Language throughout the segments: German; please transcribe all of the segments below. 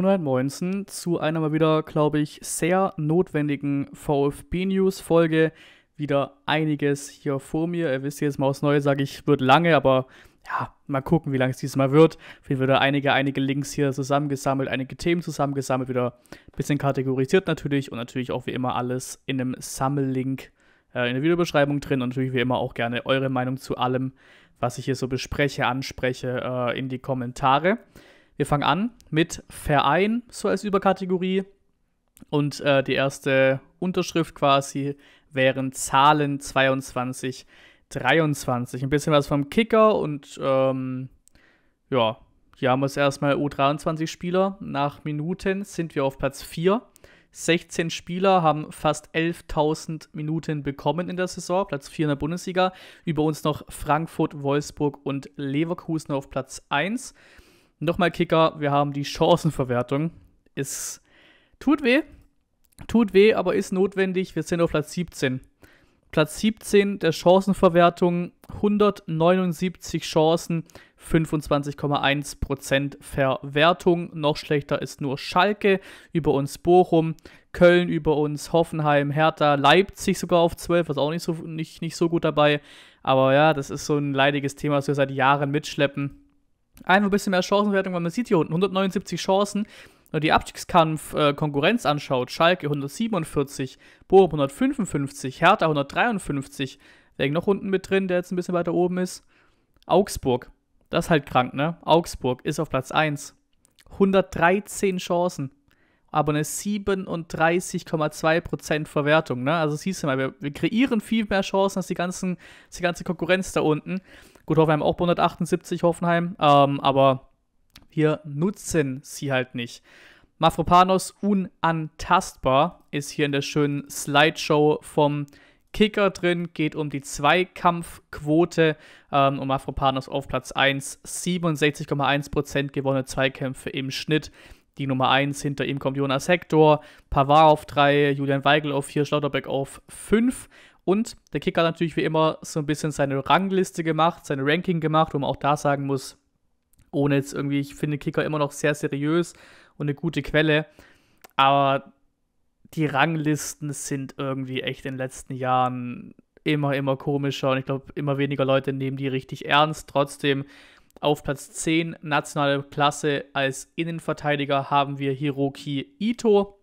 0919 zu einer mal wieder, glaube ich, sehr notwendigen VfB-News-Folge. Wieder einiges hier vor mir. Ihr wisst jetzt mal aus Neues, sage ich, wird lange, aber ja, mal gucken, wie lange es diesmal wird. Auf wieder einige, einige Links hier zusammengesammelt, einige Themen zusammengesammelt, wieder ein bisschen kategorisiert natürlich und natürlich auch wie immer alles in einem Sammellink äh, in der Videobeschreibung drin und natürlich wie immer auch gerne eure Meinung zu allem, was ich hier so bespreche, anspreche, äh, in die Kommentare. Wir fangen an mit Verein, so als Überkategorie. Und äh, die erste Unterschrift quasi wären Zahlen 22, 23. Ein bisschen was vom Kicker und ähm, ja, hier haben wir es erstmal U23-Spieler. Nach Minuten sind wir auf Platz 4. 16 Spieler haben fast 11.000 Minuten bekommen in der Saison, Platz 4 in der Bundesliga. Über uns noch Frankfurt, Wolfsburg und Leverkusen auf Platz 1. Nochmal Kicker, wir haben die Chancenverwertung. Es tut weh, tut weh, aber ist notwendig. Wir sind auf Platz 17. Platz 17 der Chancenverwertung, 179 Chancen, 25,1% Verwertung. Noch schlechter ist nur Schalke, über uns Bochum, Köln über uns, Hoffenheim, Hertha, Leipzig sogar auf 12, was auch nicht so, nicht, nicht so gut dabei. Aber ja, das ist so ein leidiges Thema, was wir seit Jahren mitschleppen. Einfach ein bisschen mehr Chancenwertung, weil man sieht hier unten 179 Chancen. Wenn man die Abstiegskampf-Konkurrenz äh, anschaut, Schalke 147, Bochum 155, Hertha 153, wegen noch unten mit drin, der jetzt ein bisschen weiter oben ist. Augsburg, das ist halt krank, ne? Augsburg ist auf Platz 1. 113 Chancen, aber eine 37,2% Verwertung, ne? Also siehst du mal, wir, wir kreieren viel mehr Chancen als die, ganzen, als die ganze Konkurrenz da unten. Gut, Hoffenheim auch bei 178 Hoffenheim, ähm, aber hier nutzen sie halt nicht. Mafropanos unantastbar ist hier in der schönen Slideshow vom Kicker drin, geht um die Zweikampfquote ähm, um Afropanos auf Platz 1, 67,1% gewonnene Zweikämpfe im Schnitt. Die Nummer 1, hinter ihm kommt Jonas Hector, Pavard auf 3, Julian Weigel auf 4, Schlauterbeck auf 5. Und der Kicker hat natürlich wie immer so ein bisschen seine Rangliste gemacht, seine Ranking gemacht, wo man auch da sagen muss, ohne jetzt irgendwie, ich finde Kicker immer noch sehr seriös und eine gute Quelle. Aber die Ranglisten sind irgendwie echt in den letzten Jahren immer, immer komischer und ich glaube, immer weniger Leute nehmen die richtig ernst. Trotzdem auf Platz 10 nationale Klasse als Innenverteidiger haben wir Hiroki Ito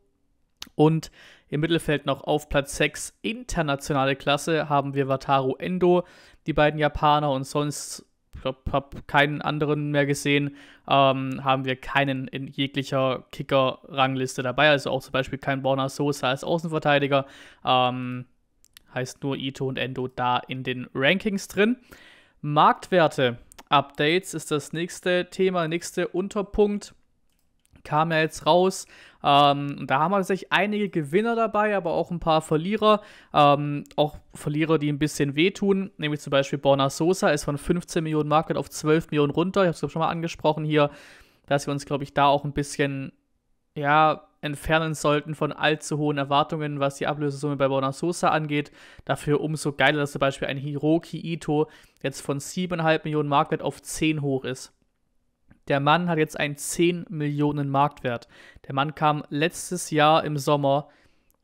und im Mittelfeld noch auf Platz 6 internationale Klasse haben wir Wataru Endo, die beiden Japaner und sonst habe keinen anderen mehr gesehen, ähm, haben wir keinen in jeglicher Kicker-Rangliste dabei. Also auch zum Beispiel kein Borna Sosa als Außenverteidiger. Ähm, heißt nur Ito und Endo da in den Rankings drin. Marktwerte, Updates ist das nächste Thema, nächste Unterpunkt kam er jetzt raus. Ähm, und da haben wir tatsächlich einige Gewinner dabei, aber auch ein paar Verlierer. Ähm, auch Verlierer, die ein bisschen wehtun. Nämlich zum Beispiel Borna Sosa ist von 15 Millionen Market auf 12 Millionen runter. Ich habe es schon mal angesprochen hier, dass wir uns, glaube ich, da auch ein bisschen ja, entfernen sollten von allzu hohen Erwartungen, was die Ablösesumme bei Borna Sosa angeht. Dafür umso geiler, dass zum Beispiel ein Hiroki Ito jetzt von 7,5 Millionen Market auf 10 hoch ist. Der Mann hat jetzt einen 10 Millionen Marktwert. Der Mann kam letztes Jahr im Sommer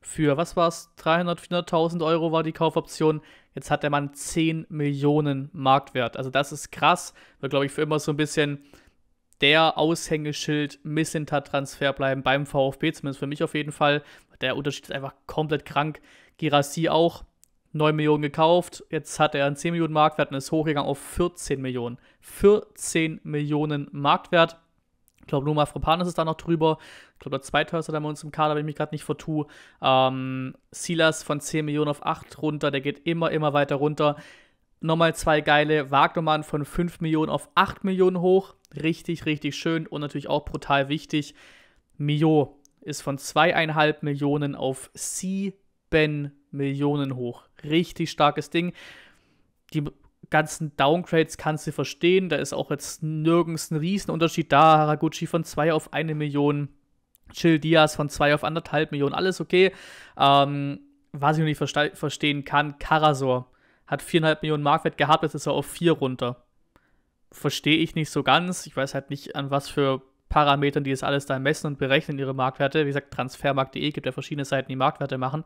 für, was war es, 300.000, 400.000 Euro war die Kaufoption. Jetzt hat der Mann 10 Millionen Marktwert. Also das ist krass. Wird, glaube ich, für immer so ein bisschen der Aushängeschild Missinter-Transfer bleiben beim VfB, zumindest für mich auf jeden Fall. Der Unterschied ist einfach komplett krank. Girassi auch 9 Millionen gekauft, jetzt hat er einen 10 Millionen Marktwert und ist hochgegangen auf 14 Millionen. 14 Millionen Marktwert. Ich glaube, Noma Fropanis ist da noch drüber. Ich glaube, der zweithörste da bei uns im Kader, wenn ich mich gerade nicht vertue. Ähm, Silas von 10 Millionen auf 8 runter, der geht immer, immer weiter runter. Nochmal zwei geile. Wagnermann von 5 Millionen auf 8 Millionen hoch. Richtig, richtig schön und natürlich auch brutal wichtig. Mio ist von 2,5 Millionen auf 7 Millionen hoch richtig starkes Ding. Die ganzen Downgrades kannst du verstehen. Da ist auch jetzt nirgends ein Riesenunterschied da. Haraguchi von 2 auf 1 Million, Chill Diaz von 2 auf 1,5 Millionen, alles okay. Ähm, was ich noch nicht verste verstehen kann, Karasor hat 4,5 Millionen Marktwert gehabt, jetzt ist er auf 4 runter. Verstehe ich nicht so ganz. Ich weiß halt nicht, an was für Parametern die das alles da messen und berechnen, ihre Marktwerte. Wie gesagt, transfermarkt.de gibt ja verschiedene Seiten, die Marktwerte machen.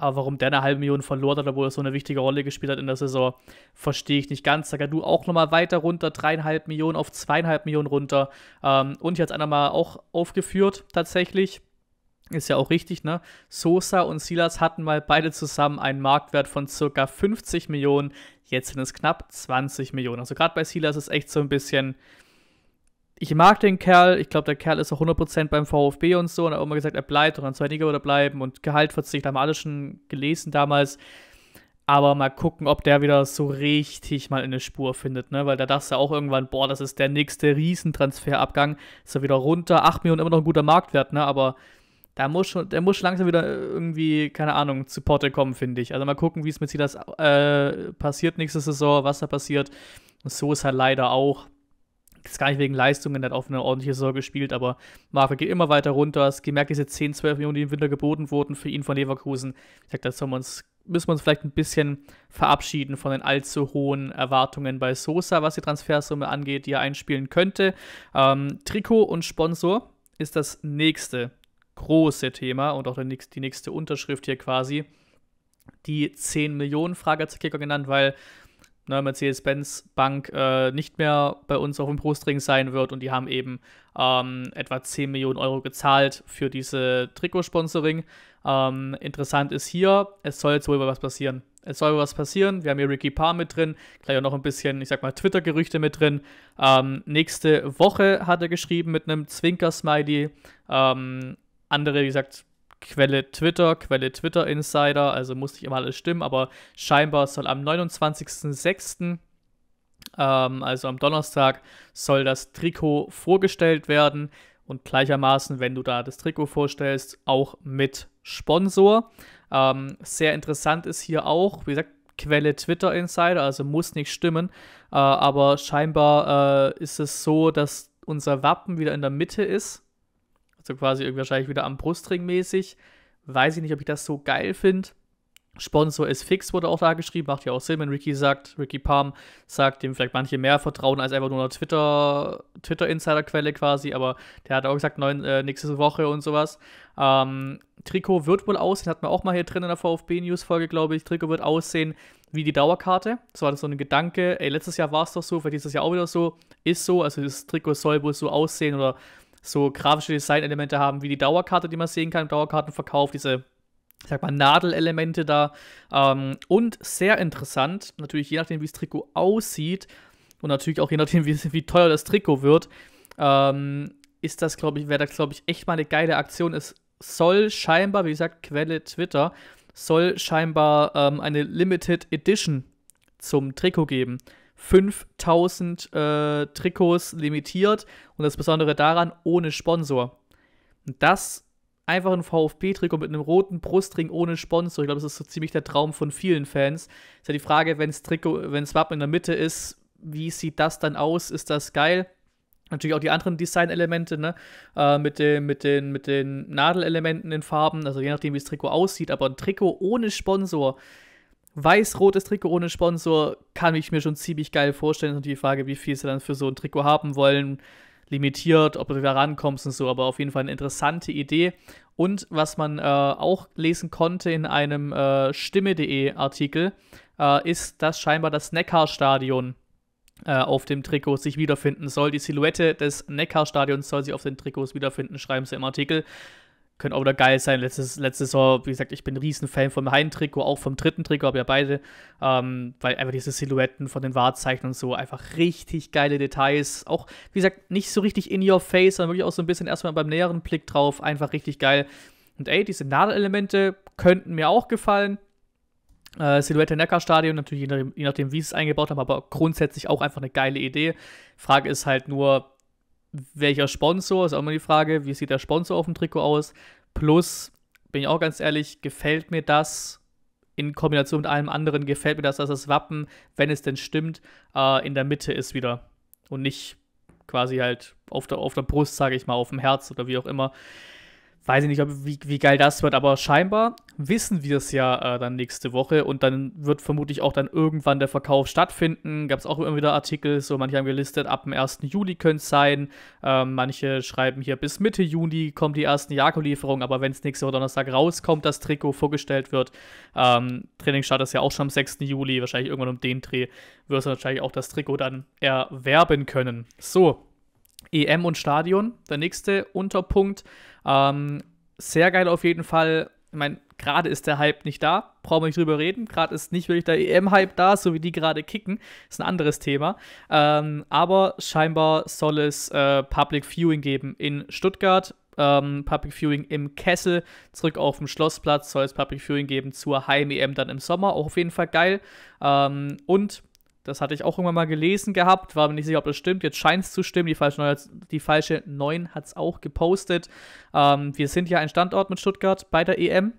Aber warum der eine halbe Million verloren hat, obwohl er so eine wichtige Rolle gespielt hat in der Saison, verstehe ich nicht ganz. Sagadu auch nochmal weiter runter, dreieinhalb Millionen auf zweieinhalb Millionen runter. Ähm, und es einer mal auch aufgeführt tatsächlich. Ist ja auch richtig, ne? Sosa und Silas hatten mal beide zusammen einen Marktwert von circa 50 Millionen. Jetzt sind es knapp 20 Millionen. Also gerade bei Silas ist echt so ein bisschen, ich mag den Kerl, ich glaube, der Kerl ist auch 100% beim VfB und so und hat auch immer gesagt, er bleibt und dann zwei Liga oder bleiben und Gehalt verzichtet, haben wir alles schon gelesen damals. Aber mal gucken, ob der wieder so richtig mal in eine Spur findet, ne? Weil da dachte er auch irgendwann, boah, das ist der nächste Riesentransferabgang. Ist er wieder runter, 8 Millionen immer noch ein guter Marktwert, ne? Aber da muss schon, der muss schon langsam wieder irgendwie, keine Ahnung, zu Porte kommen, finde ich. Also mal gucken, wie es mit Silas äh, passiert nächste Saison, was da passiert. Und so ist er leider auch jetzt gar nicht wegen Leistungen, der hat auch eine ordentliche Saison gespielt, aber Marvel geht immer weiter runter. Es gemerkt, diese 10, 12 Millionen, die im Winter geboten wurden für ihn von Leverkusen. Ich sag, da müssen wir uns vielleicht ein bisschen verabschieden von den allzu hohen Erwartungen bei Sosa, was die Transfersumme angeht, die er einspielen könnte. Ähm, Trikot und Sponsor ist das nächste große Thema und auch die nächste Unterschrift hier quasi. Die 10 Millionen Frage hat Kicker genannt, weil ne, Mercedes-Benz Bank äh, nicht mehr bei uns auf dem Brustring sein wird und die haben eben ähm, etwa 10 Millionen Euro gezahlt für diese Trikotsponsoring. Ähm, interessant ist hier, es soll jetzt wohl was passieren. Es soll was passieren. Wir haben hier Ricky Parr mit drin, gleich auch noch ein bisschen, ich sag mal, Twitter-Gerüchte mit drin. Ähm, nächste Woche hat er geschrieben mit einem Zwinker-Smiley. Ähm, andere, wie gesagt, Quelle Twitter, Quelle Twitter Insider, also muss nicht immer alles stimmen, aber scheinbar soll am 29.06., ähm, also am Donnerstag, soll das Trikot vorgestellt werden und gleichermaßen, wenn du da das Trikot vorstellst, auch mit Sponsor. Ähm, sehr interessant ist hier auch, wie gesagt, Quelle Twitter Insider, also muss nicht stimmen, äh, aber scheinbar äh, ist es so, dass unser Wappen wieder in der Mitte ist also quasi wahrscheinlich wieder am Brustring mäßig. Weiß ich nicht, ob ich das so geil finde. Sponsor ist fix, wurde auch da geschrieben, macht ja auch Sinn, wenn Ricky sagt, Ricky Palm sagt, dem vielleicht manche mehr vertrauen als einfach nur eine Twitter, insider quelle quasi, aber der hat auch gesagt, neun, äh, nächste Woche und sowas. Ähm, Trikot wird wohl aussehen, hat man auch mal hier drin in der VfB-News-Folge, glaube ich. Trikot wird aussehen wie die Dauerkarte. Das war so ein Gedanke, ey, letztes Jahr war es doch so, vielleicht dieses Jahr auch wieder so, ist so, also das Trikot soll wohl so aussehen oder so grafische Designelemente haben, wie die Dauerkarte, die man sehen kann im Dauerkartenverkauf, diese ich sag mal, Nadelelemente da. Ähm, und sehr interessant, natürlich je nachdem, wie das Trikot aussieht und natürlich auch je nachdem, wie, wie teuer das Trikot wird, ähm, ist das, glaube ich, wäre das, glaube ich, echt mal eine geile Aktion. Es soll scheinbar, wie gesagt, Quelle Twitter, soll scheinbar ähm, eine Limited Edition zum Trikot geben. 5000 äh, Trikots limitiert und das Besondere daran ohne Sponsor. Und das einfach ein VfB-Trikot mit einem roten Brustring ohne Sponsor. Ich glaube, das ist so ziemlich der Traum von vielen Fans. Ist ja die Frage, wenn das Trikot, wenn das Wappen in der Mitte ist, wie sieht das dann aus? Ist das geil? Natürlich auch die anderen Design-Elemente, ne? Äh, mit, den, mit, den, mit den Nadelelementen in Farben, also je nachdem, wie das Trikot aussieht, aber ein Trikot ohne Sponsor weiß-rotes Trikot ohne Sponsor kann ich mir schon ziemlich geil vorstellen. Und die Frage, wie viel sie dann für so ein Trikot haben wollen, limitiert, ob du da rankommst und so, aber auf jeden Fall eine interessante Idee. Und was man äh, auch lesen konnte in einem äh, Stimme.de Artikel, äh, ist, dass scheinbar das Neckarstadion äh, auf dem Trikot sich wiederfinden soll. Die Silhouette des Neckarstadions soll sich auf den Trikots wiederfinden, schreiben sie im Artikel können auch wieder geil sein. Letztes, letzte Saison, wie gesagt, ich bin ein Riesenfan vom hein auch vom dritten Trikot, aber ja beide, ähm, weil einfach diese Silhouetten von den Wahrzeichen und so, einfach richtig geile Details. Auch, wie gesagt, nicht so richtig in your face, sondern wirklich auch so ein bisschen erstmal beim näheren Blick drauf, einfach richtig geil. Und ey, diese Nadelelemente könnten mir auch gefallen. Äh, Silhouette Neckarstadion, natürlich je nachdem, je nachdem wie sie es eingebaut haben, aber grundsätzlich auch einfach eine geile Idee. Frage ist halt nur, welcher Sponsor, ist auch immer die Frage, wie sieht der Sponsor auf dem Trikot aus? Plus, bin ich auch ganz ehrlich, gefällt mir das in Kombination mit allem anderen, gefällt mir das, dass das Wappen, wenn es denn stimmt, äh, in der Mitte ist wieder und nicht quasi halt auf der, auf der Brust, sage ich mal, auf dem Herz oder wie auch immer weiß ich nicht, ob, wie, wie geil das wird, aber scheinbar wissen wir es ja äh, dann nächste Woche und dann wird vermutlich auch dann irgendwann der Verkauf stattfinden. Gab es auch immer wieder Artikel, so manche haben gelistet, ab dem 1. Juli könnte es sein. Ähm, manche schreiben hier, bis Mitte Juni kommt die ersten Jago-Lieferungen, aber wenn es nächste Woche Donnerstag rauskommt, das Trikot vorgestellt wird, ähm, Trainingsstart ist ja auch schon am 6. Juli, wahrscheinlich irgendwann um den Dreh, wirst du wahrscheinlich auch das Trikot dann erwerben können. So, EM und Stadion, der nächste Unterpunkt. Ähm, sehr geil auf jeden Fall. Ich meine, gerade ist der Hype nicht da, brauchen wir nicht drüber reden. Gerade ist nicht wirklich der EM-Hype da, so wie die gerade kicken. Ist ein anderes Thema. Ähm, aber scheinbar soll es äh, Public Viewing geben in Stuttgart. Ähm, Public Viewing im Kessel, zurück auf dem Schlossplatz soll es Public Viewing geben zur Heim-EM dann im Sommer, auch auf jeden Fall geil. Ähm, und das hatte ich auch irgendwann mal gelesen gehabt, war mir nicht sicher, ob das stimmt. Jetzt scheint es zu stimmen. Die falsche 9, die falsche 9 hat es auch gepostet. Ähm, wir sind ja ein Standort mit Stuttgart bei der EM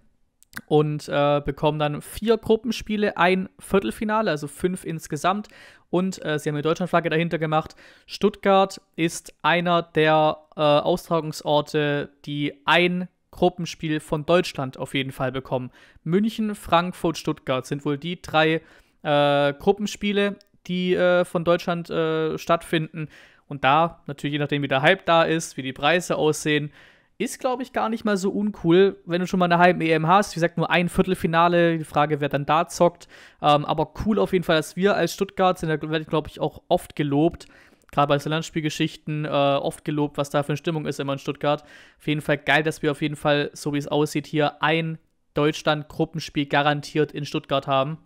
und äh, bekommen dann vier Gruppenspiele, ein Viertelfinale, also fünf insgesamt. Und äh, sie haben eine Deutschlandflagge dahinter gemacht. Stuttgart ist einer der äh, Austragungsorte, die ein Gruppenspiel von Deutschland auf jeden Fall bekommen. München, Frankfurt, Stuttgart sind wohl die drei äh, Gruppenspiele, die äh, von Deutschland äh, stattfinden. Und da, natürlich je nachdem, wie der Hype da ist, wie die Preise aussehen, ist, glaube ich, gar nicht mal so uncool, wenn du schon mal eine halbe EM hast. Wie gesagt, nur ein Viertelfinale. Die Frage, wer dann da zockt. Ähm, aber cool auf jeden Fall, dass wir als Stuttgart sind, da werde ich, glaube ich, auch oft gelobt. Gerade bei so Landspielgeschichten äh, oft gelobt, was da für eine Stimmung ist immer in Stuttgart. Auf jeden Fall geil, dass wir auf jeden Fall, so wie es aussieht, hier ein Deutschland-Gruppenspiel garantiert in Stuttgart haben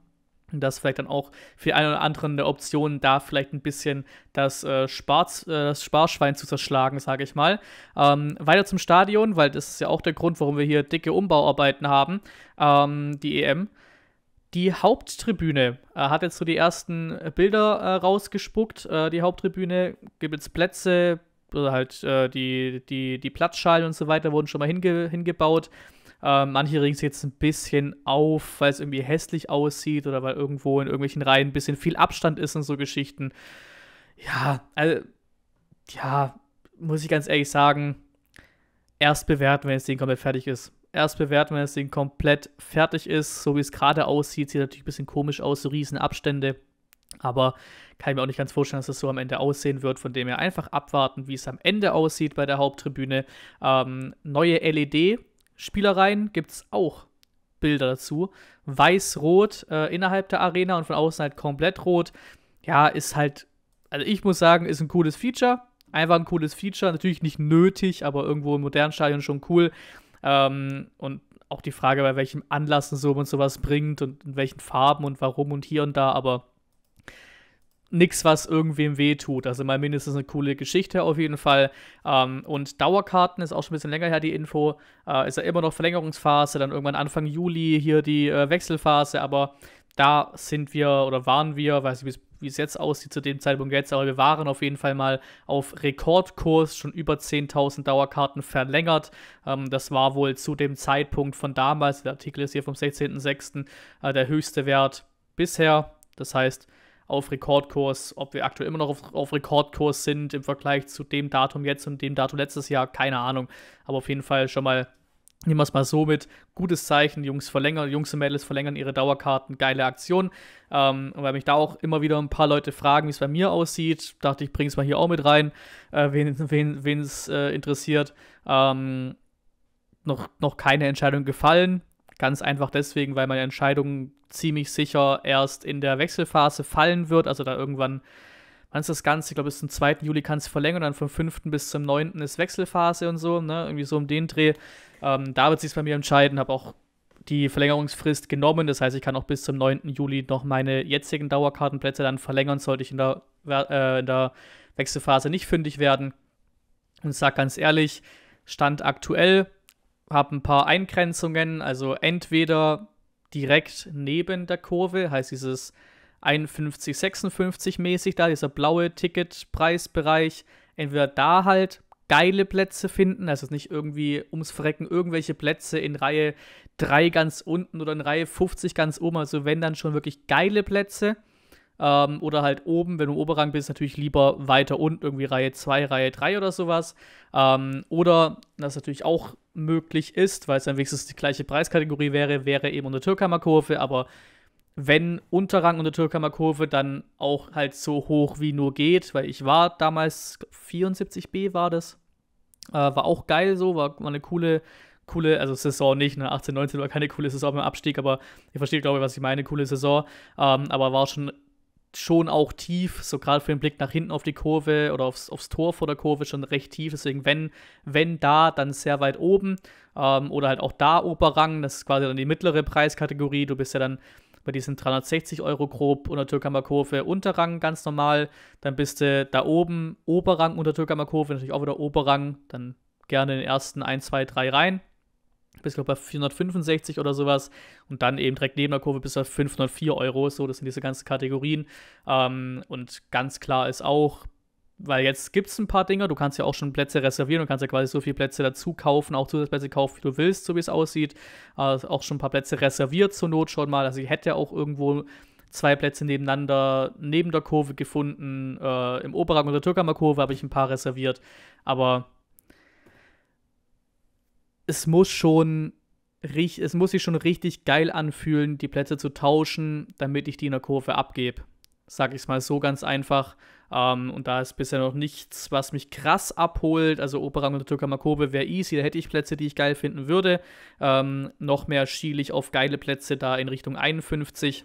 dass vielleicht dann auch für einen oder anderen der Optionen da vielleicht ein bisschen das, äh, Sparz, äh, das Sparschwein zu zerschlagen, sage ich mal. Ähm, weiter zum Stadion, weil das ist ja auch der Grund, warum wir hier dicke Umbauarbeiten haben, ähm, die EM. Die Haupttribüne äh, hat jetzt so die ersten äh, Bilder äh, rausgespuckt. Äh, die Haupttribüne gibt es Plätze, also halt die, die, die Platzschalen und so weiter wurden schon mal hinge hingebaut. Äh, manche regen sich jetzt ein bisschen auf, weil es irgendwie hässlich aussieht oder weil irgendwo in irgendwelchen Reihen ein bisschen viel Abstand ist und so Geschichten. Ja, also, ja, muss ich ganz ehrlich sagen, erst bewerten, wenn das Ding komplett fertig ist. Erst bewerten, wenn das Ding komplett fertig ist, so wie es gerade aussieht. Sieht natürlich ein bisschen komisch aus, so riesen Abstände. Aber kann ich mir auch nicht ganz vorstellen, dass das so am Ende aussehen wird. Von dem her einfach abwarten, wie es am Ende aussieht bei der Haupttribüne. Ähm, neue LED, Spielereien gibt es auch Bilder dazu. Weiß-rot äh, innerhalb der Arena und von außen halt komplett rot. Ja, ist halt, also ich muss sagen, ist ein cooles Feature. Einfach ein cooles Feature. Natürlich nicht nötig, aber irgendwo im modernen Stadion schon cool. Ähm, und auch die Frage, bei welchem Anlass und so und sowas bringt und in welchen Farben und warum und hier und da, aber nichts, was irgendwem wehtut. Also mal mindestens eine coole Geschichte auf jeden Fall. Ähm, und Dauerkarten ist auch schon ein bisschen länger her, die Info. Äh, ist ja immer noch Verlängerungsphase, dann irgendwann Anfang Juli hier die äh, Wechselphase, aber da sind wir oder waren wir, weiß ich, wie es jetzt aussieht zu dem Zeitpunkt jetzt, aber wir waren auf jeden Fall mal auf Rekordkurs, schon über 10.000 Dauerkarten verlängert. Ähm, das war wohl zu dem Zeitpunkt von damals, der Artikel ist hier vom 16.06., äh, der höchste Wert bisher. Das heißt, auf Rekordkurs, ob wir aktuell immer noch auf, auf, Rekordkurs sind im Vergleich zu dem Datum jetzt und dem Datum letztes Jahr, keine Ahnung. Aber auf jeden Fall schon mal, nehmen wir es mal so mit, gutes Zeichen, die Jungs verlängern, Jungs und Mädels verlängern ihre Dauerkarten, geile Aktion. Ähm, weil mich da auch immer wieder ein paar Leute fragen, wie es bei mir aussieht, dachte ich, bringe es mal hier auch mit rein, äh, wen es äh, interessiert. Ähm, noch, noch keine Entscheidung gefallen. Ganz einfach deswegen, weil meine Entscheidung ziemlich sicher erst in der Wechselphase fallen wird. Also da irgendwann, wann ist das Ganze? Ich glaube, bis zum 2. Juli kann es verlängern, dann vom 5. bis zum 9. ist Wechselphase und so, ne? Irgendwie so um den Dreh. Ähm, da wird sich bei mir entscheiden. Habe auch die Verlängerungsfrist genommen. Das heißt, ich kann auch bis zum 9. Juli noch meine jetzigen Dauerkartenplätze dann verlängern, sollte ich in der, äh, in der Wechselphase nicht fündig werden. Und sage ganz ehrlich, Stand aktuell habe ein paar Eingrenzungen, also entweder direkt neben der Kurve, heißt dieses 51, 56 mäßig da, dieser blaue Ticketpreisbereich, entweder da halt geile Plätze finden, also nicht irgendwie ums Verrecken irgendwelche Plätze in Reihe 3 ganz unten oder in Reihe 50 ganz oben, also wenn dann schon wirklich geile Plätze ähm, oder halt oben, wenn du Oberrang bist, natürlich lieber weiter unten, irgendwie Reihe 2, Reihe 3 oder sowas ähm, oder, das ist natürlich auch möglich ist, weil es dann wenigstens die gleiche Preiskategorie wäre, wäre eben unter Kurve, aber wenn Unterrang unter Kurve, dann auch halt so hoch wie nur geht, weil ich war damals 74b war das. Äh, war auch geil so, war, war eine coole, coole, also Saison nicht, ne? 18, 19 war keine coole Saison beim Abstieg, aber ihr versteht, glaube ich, was ich meine, coole Saison. Ähm, aber war schon schon auch tief, so gerade für den Blick nach hinten auf die Kurve oder aufs, aufs Tor vor der Kurve schon recht tief. Deswegen, wenn, wenn da, dann sehr weit oben. Ähm, oder halt auch da Oberrang, das ist quasi dann die mittlere Preiskategorie. Du bist ja dann bei diesen 360 Euro grob unter Türkammer Kurve Unterrang ganz normal. Dann bist du da oben Oberrang unter Türkammer Kurve, natürlich auch wieder Oberrang. Dann gerne in den ersten 1, 2, 3 rein bis, glaube bei 465 oder sowas. Und dann eben direkt neben der Kurve bis auf 504 Euro. So, das sind diese ganzen Kategorien. Ähm, und ganz klar ist auch, weil jetzt gibt es ein paar Dinge du kannst ja auch schon Plätze reservieren, du kannst ja quasi so viele Plätze dazu kaufen, auch Zusatzplätze kaufen, wie du willst, so wie es aussieht. Also auch schon ein paar Plätze reserviert zur Not schon mal. Also ich hätte ja auch irgendwo zwei Plätze nebeneinander neben der Kurve gefunden. Äh, Im Oberrang und der Kurve habe ich ein paar reserviert. Aber es muss schon es muss sich schon richtig geil anfühlen, die Plätze zu tauschen, damit ich die in der Kurve abgebe. Sag ich es mal so ganz einfach. Ähm, und da ist bisher noch nichts, was mich krass abholt. Also Operang und Türkamer Kurve wäre easy, da hätte ich Plätze, die ich geil finden würde. Ähm, noch mehr schiele ich auf geile Plätze da in Richtung 51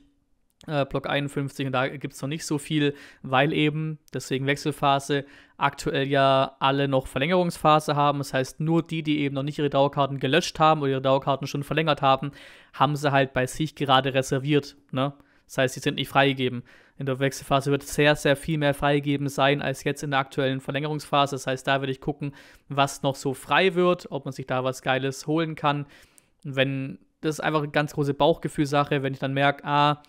äh, Block 51 und da gibt es noch nicht so viel, weil eben, deswegen Wechselphase, aktuell ja alle noch Verlängerungsphase haben. Das heißt, nur die, die eben noch nicht ihre Dauerkarten gelöscht haben oder ihre Dauerkarten schon verlängert haben, haben sie halt bei sich gerade reserviert. Ne? Das heißt, sie sind nicht freigegeben. In der Wechselphase wird sehr, sehr viel mehr freigegeben sein als jetzt in der aktuellen Verlängerungsphase. Das heißt, da werde ich gucken, was noch so frei wird, ob man sich da was Geiles holen kann. Wenn das ist einfach eine ganz große Bauchgefühlsache, wenn ich dann merke, ah,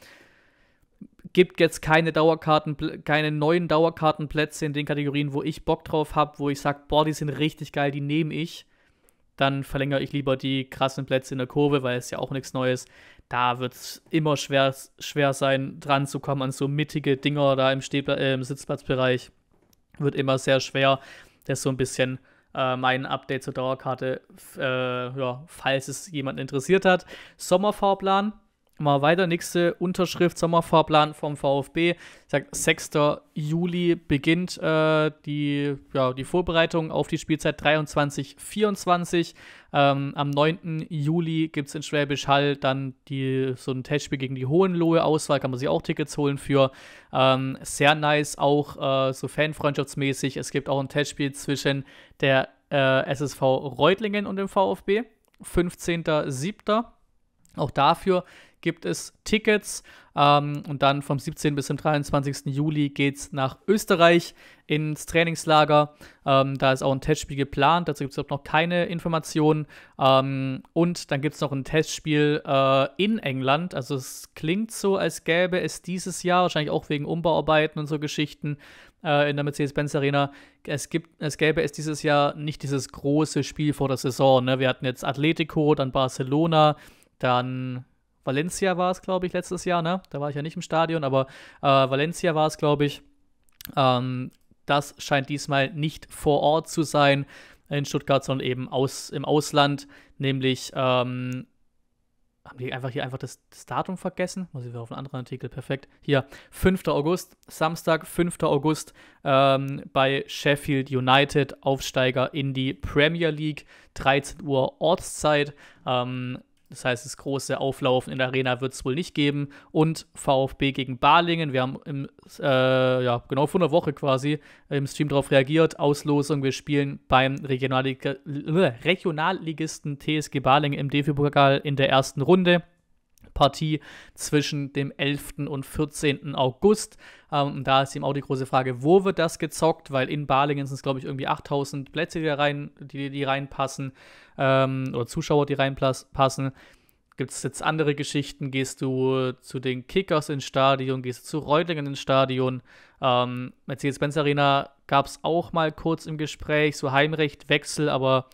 gibt jetzt keine Dauerkarten, keine neuen Dauerkartenplätze in den Kategorien, wo ich Bock drauf habe, wo ich sage, boah, die sind richtig geil, die nehme ich. Dann verlängere ich lieber die krassen Plätze in der Kurve, weil es ja auch nichts Neues. Da wird es immer schwer, schwer sein, dran zu kommen an so mittige Dinger da im, Stehpla äh, im Sitzplatzbereich. Wird immer sehr schwer. Das ist so ein bisschen äh, mein Update zur Dauerkarte, äh, ja, falls es jemand interessiert hat. Sommerfahrplan Mal weiter, nächste Unterschrift, Sommerfahrplan vom VfB. Sagt, 6. Juli beginnt äh, die, ja, die Vorbereitung auf die Spielzeit 23-24. Ähm, am 9. Juli gibt es in Schwäbisch Hall dann die, so ein Testspiel gegen die Hohenlohe Auswahl, kann man sich auch Tickets holen für. Ähm, sehr nice, auch äh, so fanfreundschaftsmäßig. Es gibt auch ein Testspiel zwischen der äh, SSV Reutlingen und dem VfB. 15.07. Auch dafür gibt es Tickets. Ähm, und dann vom 17. bis zum 23. Juli geht es nach Österreich ins Trainingslager. Ähm, da ist auch ein Testspiel geplant. Dazu gibt es noch keine Informationen. Ähm, und dann gibt es noch ein Testspiel äh, in England. Also es klingt so, als gäbe es dieses Jahr, wahrscheinlich auch wegen Umbauarbeiten und so Geschichten, äh, in der Mercedes-Benz Arena. Es, gibt, es gäbe es dieses Jahr nicht dieses große Spiel vor der Saison. Ne? Wir hatten jetzt Atletico, dann Barcelona, dann Valencia war es, glaube ich, letztes Jahr, ne? Da war ich ja nicht im Stadion, aber äh, Valencia war es, glaube ich. Ähm, das scheint diesmal nicht vor Ort zu sein in Stuttgart, sondern eben aus, im Ausland, nämlich ähm, haben die einfach hier einfach das, das Datum vergessen? Muss ich wieder auf einen anderen Artikel, perfekt. Hier, 5. August, Samstag, 5. August ähm, bei Sheffield United, Aufsteiger in die Premier League, 13 Uhr Ortszeit. Ähm, das heißt, das große Auflaufen in der Arena wird es wohl nicht geben. Und VfB gegen Balingen. Wir haben im, äh, ja, genau vor einer Woche quasi im Stream darauf reagiert. Auslosung, wir spielen beim Regionalliga äh, Regionalligisten TSG Balingen im DFB-Pokal in der ersten Runde. Partie zwischen dem 11. und 14. August. Ähm, da ist eben auch die große Frage, wo wird das gezockt? Weil in Balingen sind es, glaube ich, irgendwie 8000 Plätze, die, rein, die, die reinpassen ähm, oder Zuschauer, die reinpassen. Gibt es jetzt andere Geschichten? Gehst du zu den Kickers ins Stadion? Gehst du zu Reutlingen ins Stadion? Ähm, Mercedes-Benz Arena gab es auch mal kurz im Gespräch, so Heimrechtwechsel, aber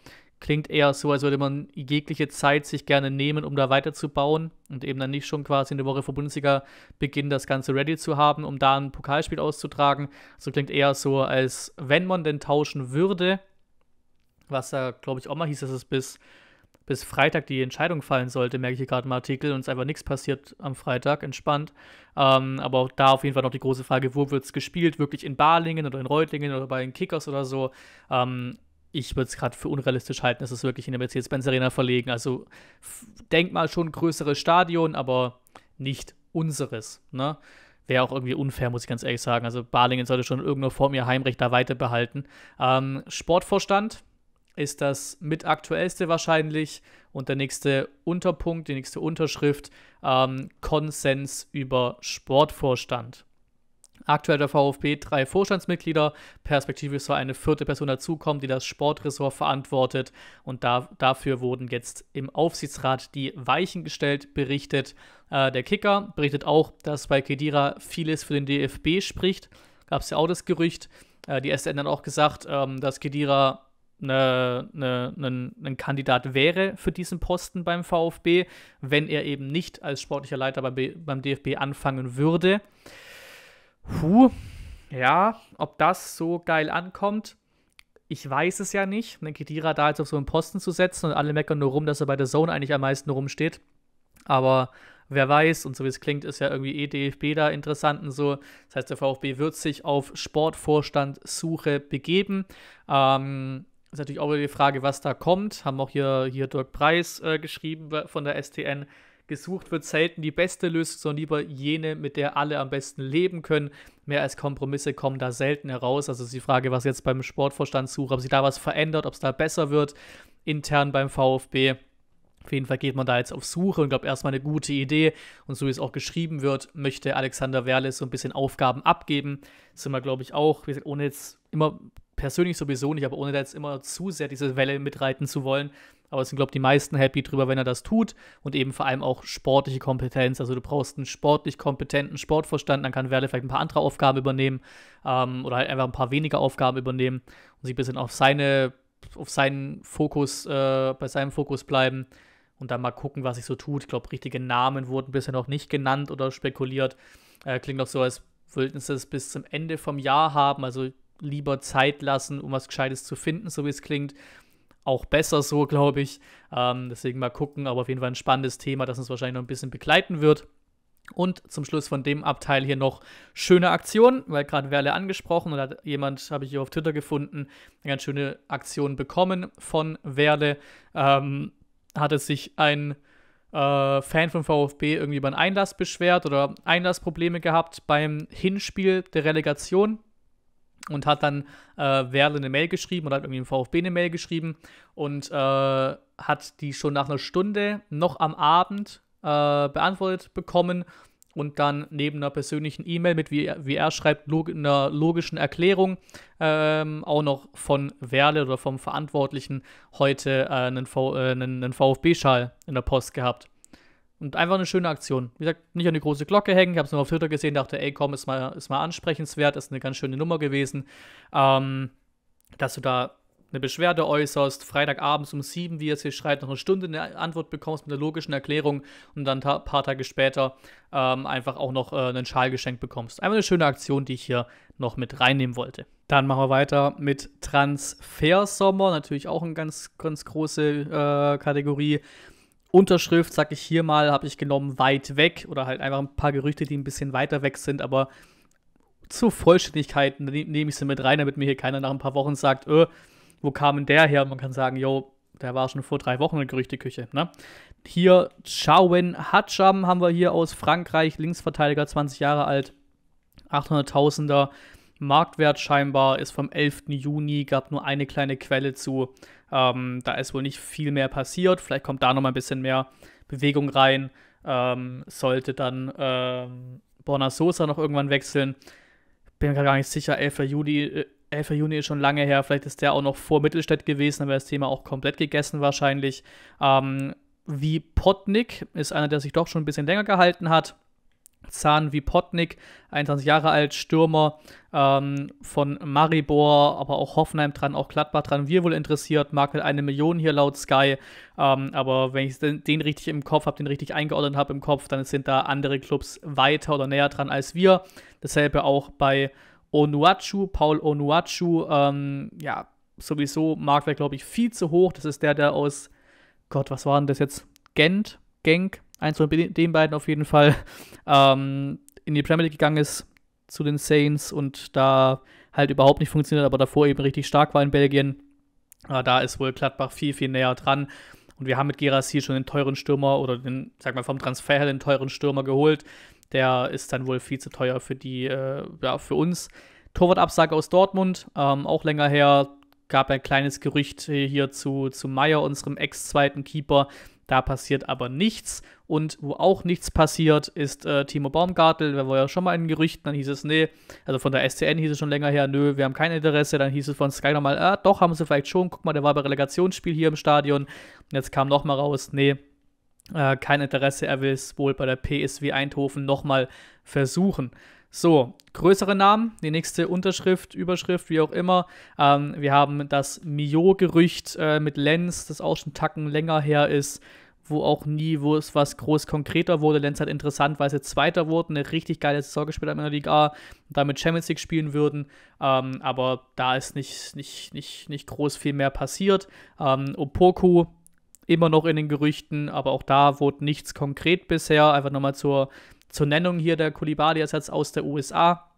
klingt eher so, als würde man jegliche Zeit sich gerne nehmen, um da weiterzubauen und eben dann nicht schon quasi in der Woche vor Bundesliga beginnen, das Ganze ready zu haben, um da ein Pokalspiel auszutragen. So klingt eher so, als wenn man denn tauschen würde, was da, glaube ich, auch mal hieß, dass es bis, bis Freitag die Entscheidung fallen sollte, merke ich hier gerade im Artikel, und es einfach nichts passiert am Freitag, entspannt. Ähm, aber auch da auf jeden Fall noch die große Frage, wo wird es gespielt? Wirklich in Balingen oder in Reutlingen oder bei den Kickers oder so? Ähm, ich würde es gerade für unrealistisch halten, dass es wirklich in der Mercedes-Benz Arena verlegen. Also denk mal schon größeres Stadion, aber nicht unseres. Ne? Wäre auch irgendwie unfair, muss ich ganz ehrlich sagen. Also Balingen sollte schon irgendwo vor mir Heimrecht da weiter behalten. Ähm, Sportvorstand ist das mitaktuellste wahrscheinlich und der nächste Unterpunkt, die nächste Unterschrift, ähm, Konsens über Sportvorstand. Aktuell der VfB drei Vorstandsmitglieder, perspektivisch soll eine vierte Person dazukommen, die das Sportressort verantwortet. Und da, dafür wurden jetzt im Aufsichtsrat die Weichen gestellt, berichtet äh, der Kicker. Berichtet auch, dass bei Kedira vieles für den DFB spricht. Gab es ja auch das Gerücht. Äh, die SN hat auch gesagt, ähm, dass Kedira eine, eine, eine, ein Kandidat wäre für diesen Posten beim VfB, wenn er eben nicht als sportlicher Leiter beim, beim DFB anfangen würde. Puh, ja, ob das so geil ankommt, ich weiß es ja nicht. Einen Kedira da jetzt auf so einen Posten zu setzen und alle meckern nur rum, dass er bei der Zone eigentlich am meisten rumsteht. Aber wer weiß, und so wie es klingt, ist ja irgendwie eh DFB da interessant und so. Das heißt, der VfB wird sich auf Sportvorstandssuche begeben. Ähm, ist natürlich auch wieder die Frage, was da kommt. Haben auch hier, hier Dirk Preis äh, geschrieben von der STN. Gesucht wird selten die beste Lösung, sondern lieber jene, mit der alle am besten leben können. Mehr als Kompromisse kommen da selten heraus. Also ist die Frage, was jetzt beim Sportvorstand sucht, ob sich da was verändert, ob es da besser wird, intern beim VfB. Auf jeden Fall geht man da jetzt auf Suche und glaube erstmal eine gute Idee. Und so wie es auch geschrieben wird, möchte Alexander Werle so ein bisschen Aufgaben abgeben. Das sind wir, glaube ich, auch, wie gesagt, ohne jetzt immer persönlich sowieso nicht, aber ohne da jetzt immer zu sehr diese Welle mitreiten zu wollen, aber es sind, glaube ich, die meisten happy drüber, wenn er das tut. Und eben vor allem auch sportliche Kompetenz. Also du brauchst einen sportlich kompetenten Sportvorstand, dann kann Werle vielleicht ein paar andere Aufgaben übernehmen ähm, oder halt einfach ein paar weniger Aufgaben übernehmen und sich ein bisschen auf seine, auf seinen Fokus, äh, bei seinem Fokus bleiben und dann mal gucken, was sich so tut. Ich glaube, richtige Namen wurden bisher noch nicht genannt oder spekuliert. Äh, klingt auch so, als wollten sie es bis zum Ende vom Jahr haben. Also lieber Zeit lassen, um was Gescheites zu finden, so wie es klingt, auch besser so, glaube ich. Ähm, deswegen mal gucken, aber auf jeden Fall ein spannendes Thema, das uns wahrscheinlich noch ein bisschen begleiten wird. Und zum Schluss von dem Abteil hier noch schöne Aktionen, weil gerade Werle angesprochen und hat jemand, habe ich hier auf Twitter gefunden, eine ganz schöne Aktion bekommen von Werle. Ähm, hatte sich ein äh, Fan von VfB irgendwie über einen Einlass beschwert oder Einlassprobleme gehabt beim Hinspiel der Relegation und hat dann äh, Werle eine Mail geschrieben oder hat irgendwie dem VfB eine Mail geschrieben und äh, hat die schon nach einer Stunde noch am Abend äh, beantwortet bekommen und dann neben einer persönlichen E-Mail mit, wie, wie er schreibt, log einer logischen Erklärung ähm, auch noch von Werle oder vom Verantwortlichen heute äh, äh, einen, einen VfB-Schal in der Post gehabt. Und einfach eine schöne Aktion. Wie gesagt, nicht an die große Glocke hängen. Ich habe es nur auf Twitter gesehen, dachte, ey, komm, ist mal, ist mal ansprechenswert, ist eine ganz schöne Nummer gewesen. Ähm, dass du da eine Beschwerde äußerst, Freitagabends um sieben, wie es hier schreibt, noch eine Stunde eine Antwort bekommst mit einer logischen Erklärung und dann ein ta paar Tage später ähm, einfach auch noch äh, einen Schal geschenkt bekommst. Einfach eine schöne Aktion, die ich hier noch mit reinnehmen wollte. Dann machen wir weiter mit Transfer Sommer natürlich auch eine ganz, ganz große äh, Kategorie. Unterschrift, sag ich hier mal, habe ich genommen weit weg oder halt einfach ein paar Gerüchte, die ein bisschen weiter weg sind, aber zur Vollständigkeit ne nehme ich sie mit rein, damit mir hier keiner nach ein paar Wochen sagt, öh, wo kam denn der her? Und man kann sagen, jo, der war schon vor drei Wochen in der Gerüchteküche. Ne? Hier Chawen Hatscham haben wir hier aus Frankreich, Linksverteidiger, 20 Jahre alt, 800.000er Marktwert scheinbar, ist vom 11. Juni, gab nur eine kleine Quelle zu. Ähm, da ist wohl nicht viel mehr passiert. Vielleicht kommt da noch mal ein bisschen mehr Bewegung rein. Ähm, sollte dann ähm, Borna Sosa noch irgendwann wechseln. Bin mir gar nicht sicher. 11. Juli, äh, 11. Juni ist schon lange her. Vielleicht ist der auch noch vor Mittelstädt gewesen. Dann wäre das Thema auch komplett gegessen wahrscheinlich. Ähm, wie Potnik ist einer, der sich doch schon ein bisschen länger gehalten hat. Zahn Wipotnik, 21 Jahre alt, Stürmer ähm, von Maribor, aber auch Hoffenheim dran, auch Gladbach dran. Wir wohl interessiert, Markel eine Million hier laut Sky. Ähm, aber wenn ich den, den richtig im Kopf habe, den richtig eingeordnet habe im Kopf, dann sind da andere Clubs weiter oder näher dran als wir. Dasselbe auch bei Onuachu, Paul Onuachu. Ähm, ja, sowieso Marktwert, glaube ich, viel zu hoch. Das ist der, der aus, Gott, was war denn das jetzt? Gent, Genk, eins von den beiden auf jeden Fall, ähm, in die Premier League gegangen ist zu den Saints und da halt überhaupt nicht funktioniert, aber davor eben richtig stark war in Belgien. Äh, da ist wohl Gladbach viel, viel näher dran. Und wir haben mit Gerassi schon den teuren Stürmer oder den, sag mal, vom Transfer her den teuren Stürmer geholt. Der ist dann wohl viel zu teuer für die, äh, ja, für uns. Torwartabsage aus Dortmund, ähm, auch länger her, gab ein kleines Gerücht äh, hier zu, zu Meyer, unserem Ex-zweiten Keeper. Da passiert aber nichts. Und wo auch nichts passiert, ist äh, Timo Baumgartel. Wir war ja schon mal in Gerüchten, dann hieß es, nee, also von der SCN hieß es schon länger her, nö, wir haben kein Interesse. Dann hieß es von Sky nochmal, ah, doch, haben sie vielleicht schon. Guck mal, der war bei Relegationsspiel hier im Stadion. Und jetzt kam nochmal raus, nee, äh, kein Interesse. Er will es wohl bei der PSW Eindhoven nochmal versuchen. So, größere Namen, die nächste Unterschrift, Überschrift, wie auch immer. Ähm, wir haben das Mio-Gerücht äh, mit Lenz, das auch schon Tacken länger her ist wo auch nie, wo es was groß konkreter wurde. Lenz hat interessant, weil sie Zweiter wurden, eine richtig geile Saison gespielt haben in der Liga A, damit Champions League spielen würden. Ähm, aber da ist nicht, nicht, nicht, nicht groß viel mehr passiert. Ähm, Opoku immer noch in den Gerüchten, aber auch da wurde nichts konkret bisher. Einfach nochmal zur, zur Nennung hier der Kulibali-Ersatz aus der USA.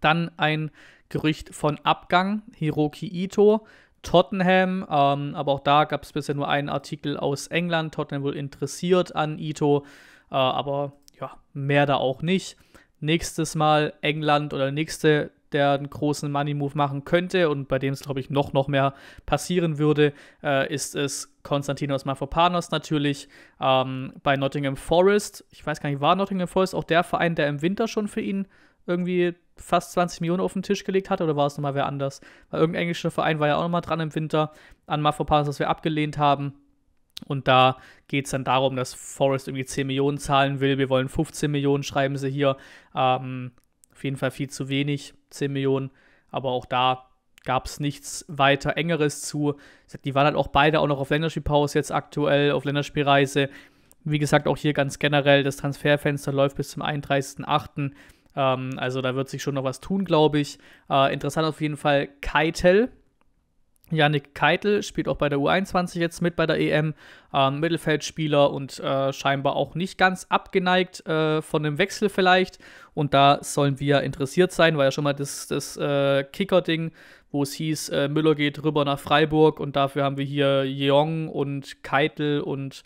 Dann ein Gerücht von Abgang, Hiroki Ito. Tottenham, ähm, aber auch da gab es bisher nur einen Artikel aus England. Tottenham wohl interessiert an Ito, äh, aber ja, mehr da auch nicht. Nächstes Mal England oder nächste, der einen großen Money Move machen könnte und bei dem es, glaube ich, noch, noch mehr passieren würde, äh, ist es Konstantinos Mafopanos natürlich ähm, bei Nottingham Forest. Ich weiß gar nicht, war Nottingham Forest auch der Verein, der im Winter schon für ihn irgendwie fast 20 Millionen auf den Tisch gelegt hat oder war es nochmal wer anders? Weil irgendein englischer Verein war ja auch nochmal dran im Winter an Mafropanos, was wir abgelehnt haben. Und da geht es dann darum, dass Forrest irgendwie 10 Millionen zahlen will. Wir wollen 15 Millionen, schreiben sie hier. Ähm, auf jeden Fall viel zu wenig, 10 Millionen. Aber auch da gab es nichts weiter Engeres zu. Die waren halt auch beide auch noch auf Länderspielpause jetzt aktuell, auf Länderspielreise. Wie gesagt, auch hier ganz generell, das Transferfenster läuft bis zum 31.08. Ähm, also da wird sich schon noch was tun, glaube ich. Äh, interessant auf jeden Fall Keitel. Janik Keitel spielt auch bei der U21 jetzt mit bei der EM, ähm, Mittelfeldspieler und äh, scheinbar auch nicht ganz abgeneigt äh, von dem Wechsel vielleicht. Und da sollen wir interessiert sein, weil ja schon mal das, das äh, Kicker-Ding wo es hieß, äh, Müller geht rüber nach Freiburg und dafür haben wir hier Jeong und Keitel und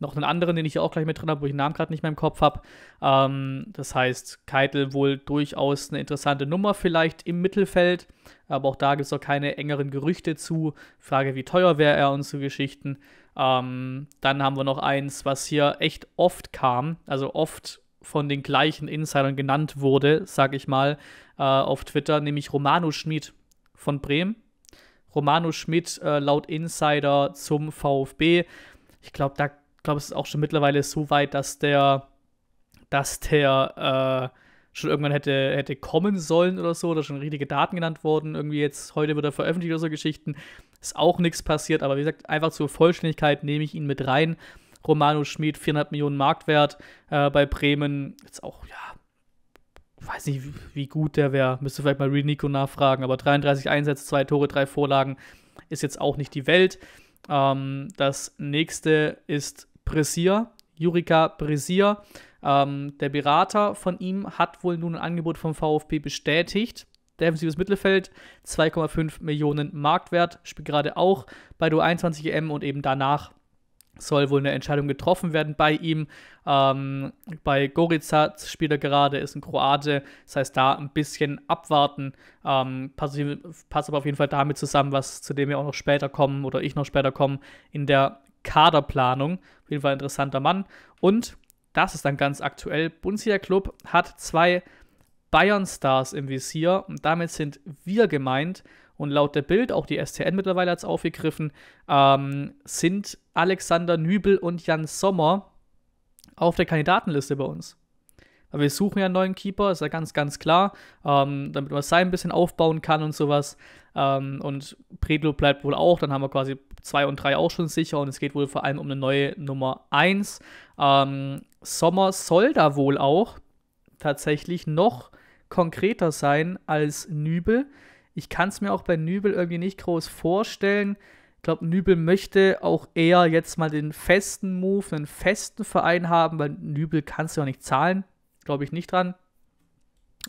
noch einen anderen, den ich hier auch gleich mit drin habe, wo ich den Namen gerade nicht mehr im Kopf habe. Ähm, das heißt, Keitel wohl durchaus eine interessante Nummer vielleicht im Mittelfeld, aber auch da gibt es noch keine engeren Gerüchte zu. Frage, wie teuer wäre er und so Geschichten. Ähm, dann haben wir noch eins, was hier echt oft kam, also oft von den gleichen Insidern genannt wurde, sag ich mal, äh, auf Twitter, nämlich Romano Schmid von Bremen. Romano Schmid äh, laut Insider zum VfB. Ich glaube, da glaube, es ist auch schon mittlerweile so weit, dass der, dass der äh, schon irgendwann hätte, hätte kommen sollen oder so, oder schon richtige Daten genannt worden, Irgendwie jetzt heute wird er veröffentlicht oder so Geschichten. Ist auch nichts passiert, aber wie gesagt, einfach zur Vollständigkeit nehme ich ihn mit rein. Romano Schmid, 400 Millionen Marktwert äh, bei Bremen. Jetzt auch, ja, weiß nicht, wie, wie gut der wäre. Müsste vielleicht mal Renico nachfragen, aber 33 Einsätze, zwei Tore, drei Vorlagen ist jetzt auch nicht die Welt. Ähm, das nächste ist Bresier, Jurika Bresier, ähm, der Berater von ihm, hat wohl nun ein Angebot vom VfB bestätigt. Defensives Mittelfeld, 2,5 Millionen Marktwert, spielt gerade auch bei der 21 EM e und eben danach soll wohl eine Entscheidung getroffen werden bei ihm. Ähm, bei Gorica spielt er gerade, ist ein Kroate, das heißt da ein bisschen abwarten. Ähm, passt, passt aber auf jeden Fall damit zusammen, was zu dem wir auch noch später kommen oder ich noch später kommen in der Kaderplanung. Auf jeden Fall interessanter Mann. Und das ist dann ganz aktuell. Bundesliga Club hat zwei Bayern Stars im Visier und damit sind wir gemeint. Und laut der Bild, auch die STN mittlerweile hat es aufgegriffen, ähm, sind Alexander Nübel und Jan Sommer auf der Kandidatenliste bei uns. Wir suchen ja einen neuen Keeper, ist ja ganz, ganz klar, ähm, damit man sein ein bisschen aufbauen kann und sowas. Ähm, und Predlo bleibt wohl auch, dann haben wir quasi zwei und drei auch schon sicher und es geht wohl vor allem um eine neue Nummer 1. Ähm, Sommer soll da wohl auch tatsächlich noch konkreter sein als Nübel. Ich kann es mir auch bei Nübel irgendwie nicht groß vorstellen. Ich glaube, Nübel möchte auch eher jetzt mal den festen Move, einen festen Verein haben, weil Nübel kannst du ja nicht zahlen glaube ich nicht dran.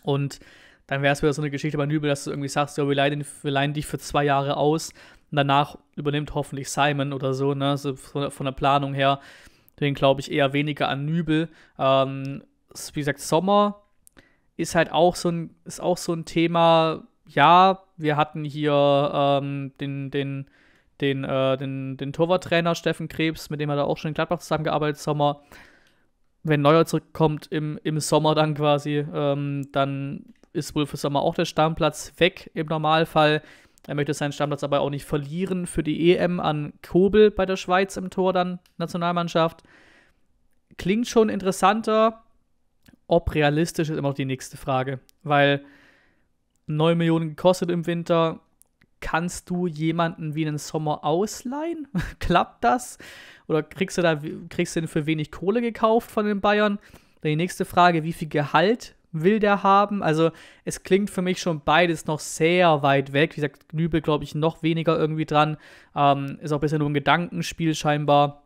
Und dann wäre es wieder so eine Geschichte bei Nübel, dass du irgendwie sagst, ja, wir leihen, wir leihen dich für zwei Jahre aus und danach übernimmt hoffentlich Simon oder so, ne? So von, von, der Planung her. Den glaube ich eher weniger an Nübel. Ähm, wie gesagt, Sommer ist halt auch so ein, ist auch so ein Thema. Ja, wir hatten hier ähm, den, den, den, äh, den, den Torwarttrainer Steffen Krebs, mit dem hat er auch schon in Gladbach zusammengearbeitet, Sommer wenn Neuer zurückkommt im, im Sommer dann quasi, ähm, dann ist wohl für Sommer auch der Stammplatz weg im Normalfall. Er möchte seinen Stammplatz aber auch nicht verlieren für die EM an Kobel bei der Schweiz im Tor dann, Nationalmannschaft. Klingt schon interessanter. Ob realistisch ist immer noch die nächste Frage, weil 9 Millionen gekostet im Winter, kannst du jemanden wie einen Sommer ausleihen? Klappt das? Oder kriegst du da kriegst du den für wenig Kohle gekauft von den Bayern? Dann die nächste Frage, wie viel Gehalt will der haben? Also es klingt für mich schon beides noch sehr weit weg. Wie gesagt, Knübel glaube ich noch weniger irgendwie dran. Ähm, ist auch bisher nur ein Gedankenspiel scheinbar.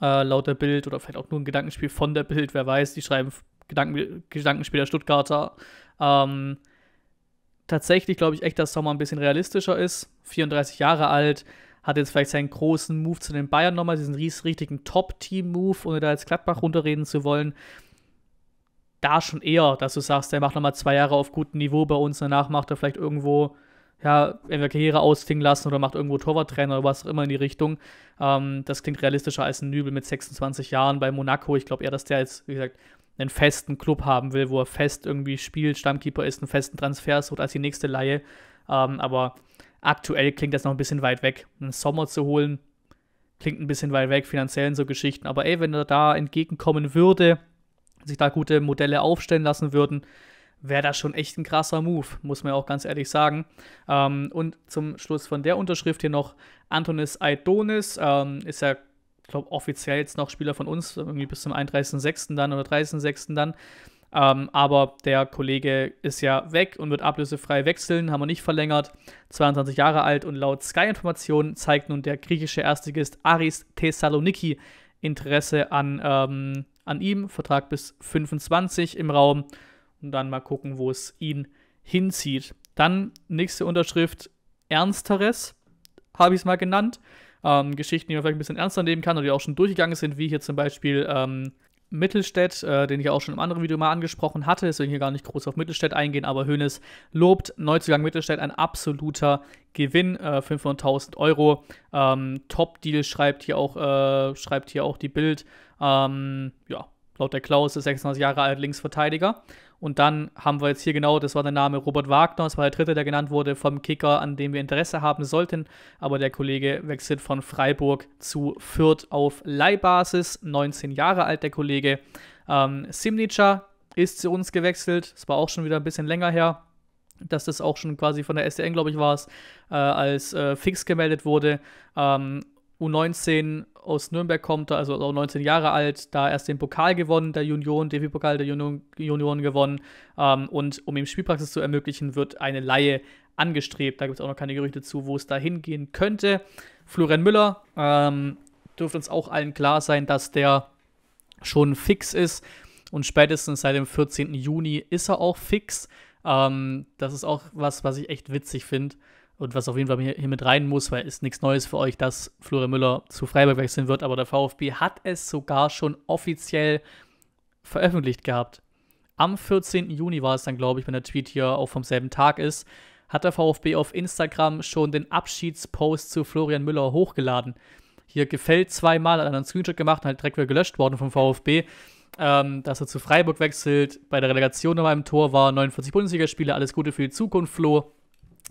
Äh, laut der Bild oder vielleicht auch nur ein Gedankenspiel von der Bild, wer weiß, die schreiben Gedanken Gedankenspiel der Stuttgarter. Ähm, tatsächlich glaube ich echt, dass Sommer ein bisschen realistischer ist. 34 Jahre alt, hat jetzt vielleicht seinen großen Move zu den Bayern nochmal, diesen richtigen Top-Team-Move, ohne da jetzt Gladbach runterreden zu wollen. Da schon eher, dass du sagst, der macht nochmal zwei Jahre auf gutem Niveau bei uns, danach macht er vielleicht irgendwo, ja, entweder Karriere ausklingen lassen oder macht irgendwo Torwarttrainer oder was auch immer in die Richtung. Ähm, das klingt realistischer als ein Nübel mit 26 Jahren bei Monaco. Ich glaube eher, dass der jetzt, wie gesagt, einen festen Club haben will, wo er fest irgendwie spielt, Stammkeeper ist, einen festen Transfer sucht als die nächste Laie. Ähm, aber aktuell klingt das noch ein bisschen weit weg. Einen Sommer zu holen, klingt ein bisschen weit weg, finanziell in so Geschichten. Aber ey, wenn er da entgegenkommen würde, sich da gute Modelle aufstellen lassen würden, wäre das schon echt ein krasser Move, muss man ja auch ganz ehrlich sagen. Ähm, und zum Schluss von der Unterschrift hier noch Antonis Aidonis, ähm, ist ja glaube, offiziell jetzt noch Spieler von uns, irgendwie bis zum 31.06. dann oder 30.06. dann. Ähm, aber der Kollege ist ja weg und wird ablösefrei wechseln, haben wir nicht verlängert. 22 Jahre alt und laut Sky-Informationen zeigt nun der griechische Erstligist Aris Thessaloniki Interesse an, ähm, an ihm. Vertrag bis 25 im Raum und dann mal gucken, wo es ihn hinzieht. Dann nächste Unterschrift Ernsteres, habe ich es mal genannt ähm, Geschichten, die man vielleicht ein bisschen ernster nehmen kann oder die auch schon durchgegangen sind, wie hier zum Beispiel ähm, Mittelstädt, äh, den ich auch schon im anderen Video mal angesprochen hatte, deswegen hier gar nicht groß auf Mittelstädt eingehen, aber Hönes lobt Neuzugang Mittelstädt ein absoluter Gewinn, äh, 500.000 Euro. Ähm, Top-Deal schreibt hier auch, äh, schreibt hier auch die Bild. Ähm, ja, laut der Klaus, 26 Jahre alt, Linksverteidiger. Und dann haben wir jetzt hier genau, das war der Name Robert Wagner, das war der dritte, der genannt wurde vom Kicker, an dem wir Interesse haben sollten. Aber der Kollege wechselt von Freiburg zu Fürth auf Leihbasis, 19 Jahre alt der Kollege. Ähm, Simnica ist zu uns gewechselt, das war auch schon wieder ein bisschen länger her, dass das auch schon quasi von der SDN, glaube ich, war es, äh, als äh, fix gemeldet wurde. Ähm, U19 aus Nürnberg kommt, also 19 Jahre alt, da erst den Pokal gewonnen, der Union, DFB-Pokal der Union, Union gewonnen. Ähm, und um ihm Spielpraxis zu ermöglichen, wird eine Laie angestrebt. Da gibt es auch noch keine Gerüchte zu, wo es da hingehen könnte. Florian Müller ähm, dürfte uns auch allen klar sein, dass der schon fix ist. Und spätestens seit dem 14. Juni ist er auch fix. Ähm, das ist auch was, was ich echt witzig finde und was auf jeden Fall hier, mit rein muss, weil ist nichts Neues für euch, dass Florian Müller zu Freiburg wechseln wird, aber der VfB hat es sogar schon offiziell veröffentlicht gehabt. Am 14. Juni war es dann, glaube ich, wenn der Tweet hier auch vom selben Tag ist, hat der VfB auf Instagram schon den Abschiedspost zu Florian Müller hochgeladen. Hier gefällt zweimal, hat einen Screenshot gemacht und halt direkt wieder gelöscht worden vom VfB. Ähm, dass er zu Freiburg wechselt, bei der Relegation nochmal im Tor war, 49 Bundesligaspiele, alles Gute für die Zukunft, Flo.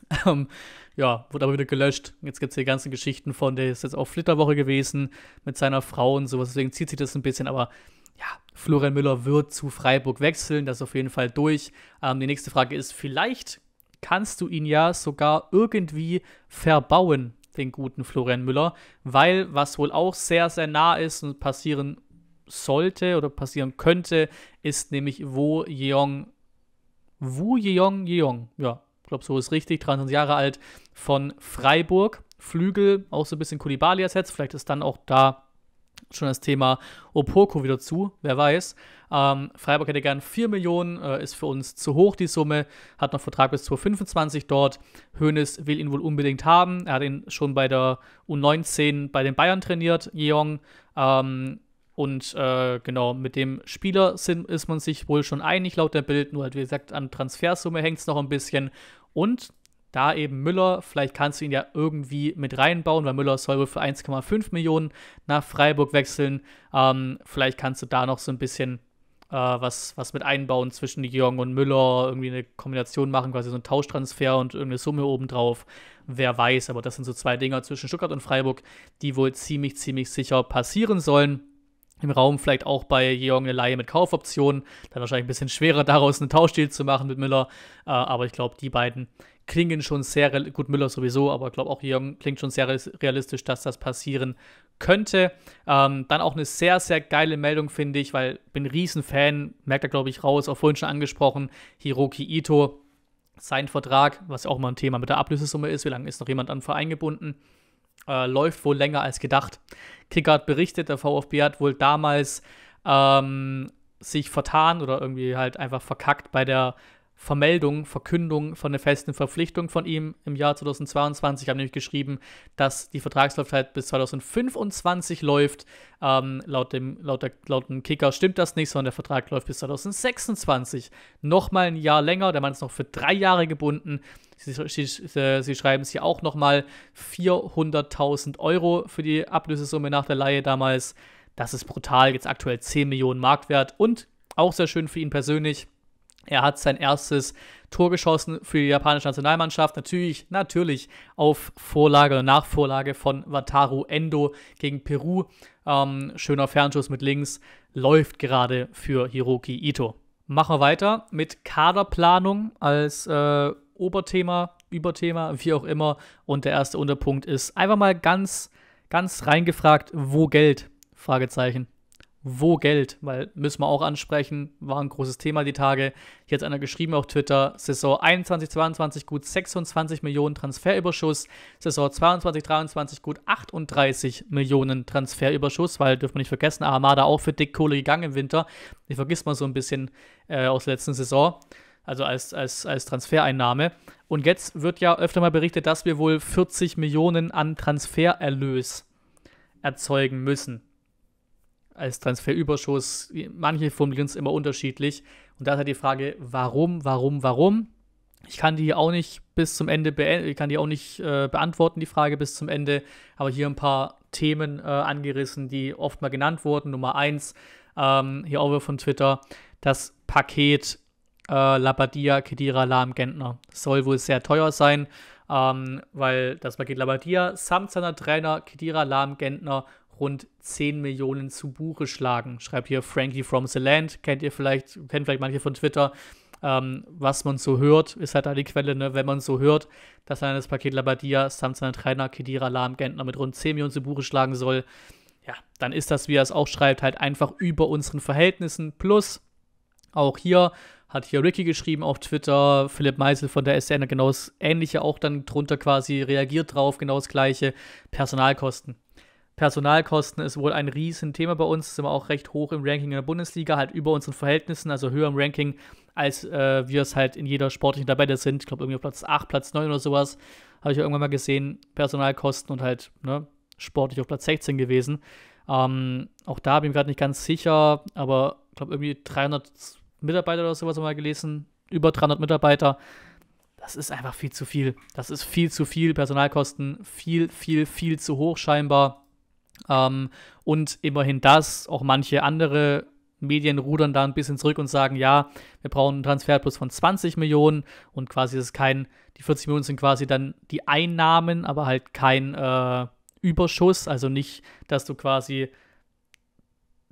Ähm, ja, wurde aber wieder gelöscht. Jetzt gibt es die ganzen Geschichten von, der ist jetzt auch Flitterwoche gewesen mit seiner Frau und sowas, deswegen zieht sich das ein bisschen, aber ja, Florian Müller wird zu Freiburg wechseln, das ist auf jeden Fall durch. Ähm, die nächste Frage ist, vielleicht kannst du ihn ja sogar irgendwie verbauen, den guten Florian Müller, weil was wohl auch sehr, sehr nah ist und passieren sollte oder passieren könnte, ist nämlich, wo Jeong Wu Jeong Jeong, ja, glaube, so ist richtig, 23 Jahre alt, von Freiburg. Flügel, auch so ein bisschen Kulibali ersetzt. Vielleicht ist dann auch da schon das Thema Opoko wieder zu, wer weiß. Ähm, Freiburg hätte gern 4 Millionen, äh, ist für uns zu hoch die Summe, hat noch Vertrag bis 2025 dort. Hoeneß will ihn wohl unbedingt haben. Er hat ihn schon bei der U19 bei den Bayern trainiert, Jeong. Ähm, und äh, genau, mit dem Spieler sind, ist man sich wohl schon einig laut der Bild, nur halt wie gesagt an Transfersumme hängt es noch ein bisschen und da eben Müller, vielleicht kannst du ihn ja irgendwie mit reinbauen, weil Müller soll wohl für 1,5 Millionen nach Freiburg wechseln. Ähm, vielleicht kannst du da noch so ein bisschen äh, was, was mit einbauen zwischen Jong und Müller, irgendwie eine Kombination machen, quasi so ein Tauschtransfer und irgendeine Summe obendrauf. Wer weiß, aber das sind so zwei Dinger zwischen Stuttgart und Freiburg, die wohl ziemlich, ziemlich sicher passieren sollen im Raum vielleicht auch bei Jörg eine Laie mit Kaufoptionen. Dann wahrscheinlich ein bisschen schwerer, daraus einen Tauschdeal zu machen mit Müller. Äh, aber ich glaube, die beiden klingen schon sehr, gut, Müller sowieso, aber ich glaube auch Jörg klingt schon sehr realistisch, dass das passieren könnte. Ähm, dann auch eine sehr, sehr geile Meldung, finde ich, weil ich bin Riesenfan, merkt er, glaube ich, raus, auch vorhin schon angesprochen, Hiroki Ito, sein Vertrag, was ja auch mal ein Thema mit der Ablösesumme ist, wie lange ist noch jemand an Verein gebunden, äh, läuft wohl länger als gedacht. Kickart berichtet, der VfB hat wohl damals ähm, sich vertan oder irgendwie halt einfach verkackt bei der Vermeldung, Verkündung von der festen Verpflichtung von ihm im Jahr 2022. haben nämlich geschrieben, dass die Vertragslaufzeit bis 2025 läuft. Ähm, laut, dem, laut, der, laut dem Kicker stimmt das nicht, sondern der Vertrag läuft bis 2026. Nochmal ein Jahr länger, der Mann ist noch für drei Jahre gebunden. Sie, sie, sie schreiben es hier auch nochmal 400.000 Euro für die Ablösesumme nach der Laie damals. Das ist brutal, jetzt aktuell 10 Millionen Marktwert und auch sehr schön für ihn persönlich er hat sein erstes Tor geschossen für die japanische Nationalmannschaft. Natürlich, natürlich auf Vorlage oder Nachvorlage von Wataru Endo gegen Peru. Ähm, schöner Fernschuss mit links. Läuft gerade für Hiroki Ito. Machen wir weiter mit Kaderplanung als äh, Oberthema, Überthema, wie auch immer. Und der erste Unterpunkt ist einfach mal ganz, ganz reingefragt, wo Geld? Fragezeichen wo Geld? Weil müssen wir auch ansprechen, war ein großes Thema die Tage. Hier hat einer geschrieben auf Twitter, Saison 21, 22 gut 26 Millionen Transferüberschuss, Saison 22, 23 gut 38 Millionen Transferüberschuss, weil dürfen wir nicht vergessen, Armada auch für Dickkohle gegangen im Winter. Ich vergisst mal so ein bisschen äh, aus der letzten Saison also als, als, als Transfereinnahme. Und jetzt wird ja öfter mal berichtet, dass wir wohl 40 Millionen an Transfererlös erzeugen müssen als Transferüberschuss. Manche formulieren es immer unterschiedlich. Und da ist halt die Frage, warum, warum, warum? Ich kann die auch nicht bis zum Ende ich kann die auch nicht äh, beantworten, die Frage bis zum Ende, aber hier ein paar Themen äh, angerissen, die oft mal genannt wurden. Nummer eins, ähm, hier auch wieder von Twitter, das Paket äh, Labadia, Kedira, Lahm, Gentner. soll wohl sehr teuer sein, ähm, weil das Paket Labadia samt seiner Trainer Kedira, Lahm, Gentner rund 10 Millionen zu Buche schlagen, schreibt hier Frankie from the Land. Kennt ihr vielleicht, kennt vielleicht manche von Twitter. Ähm, was man so hört, ist halt da die Quelle, ne? wenn man so hört, dass dann das Paket Labadia samt seiner Trainer Kedira Lahm Gentner mit rund 10 Millionen zu Buche schlagen soll, ja, dann ist das, wie er es auch schreibt, halt einfach über unseren Verhältnissen. Plus, auch hier hat hier Ricky geschrieben auf Twitter, Philipp Meisel von der SN, genau das Ähnliche auch dann drunter quasi reagiert drauf, genau das Gleiche, Personalkosten. Personalkosten ist wohl ein Riesenthema bei uns, sind wir auch recht hoch im Ranking in der Bundesliga, halt über unseren Verhältnissen, also höher im Ranking, als äh, wir es halt in jeder sportlichen Tabelle sind. Ich glaube, irgendwie auf Platz 8, Platz 9 oder sowas, habe ich ja irgendwann mal gesehen, Personalkosten und halt ne, sportlich auf Platz 16 gewesen. Ähm, auch da bin ich gerade nicht ganz sicher, aber ich glaube, irgendwie 300 Mitarbeiter oder sowas haben wir mal gelesen, über 300 Mitarbeiter. Das ist einfach viel zu viel. Das ist viel zu viel. Personalkosten viel, viel, viel zu hoch scheinbar ähm, und immerhin das, auch manche andere Medien rudern da ein bisschen zurück und sagen, ja, wir brauchen einen Transferplus von 20 Millionen und quasi ist kein, die 40 Millionen sind quasi dann die Einnahmen, aber halt kein äh, Überschuss, also nicht, dass du quasi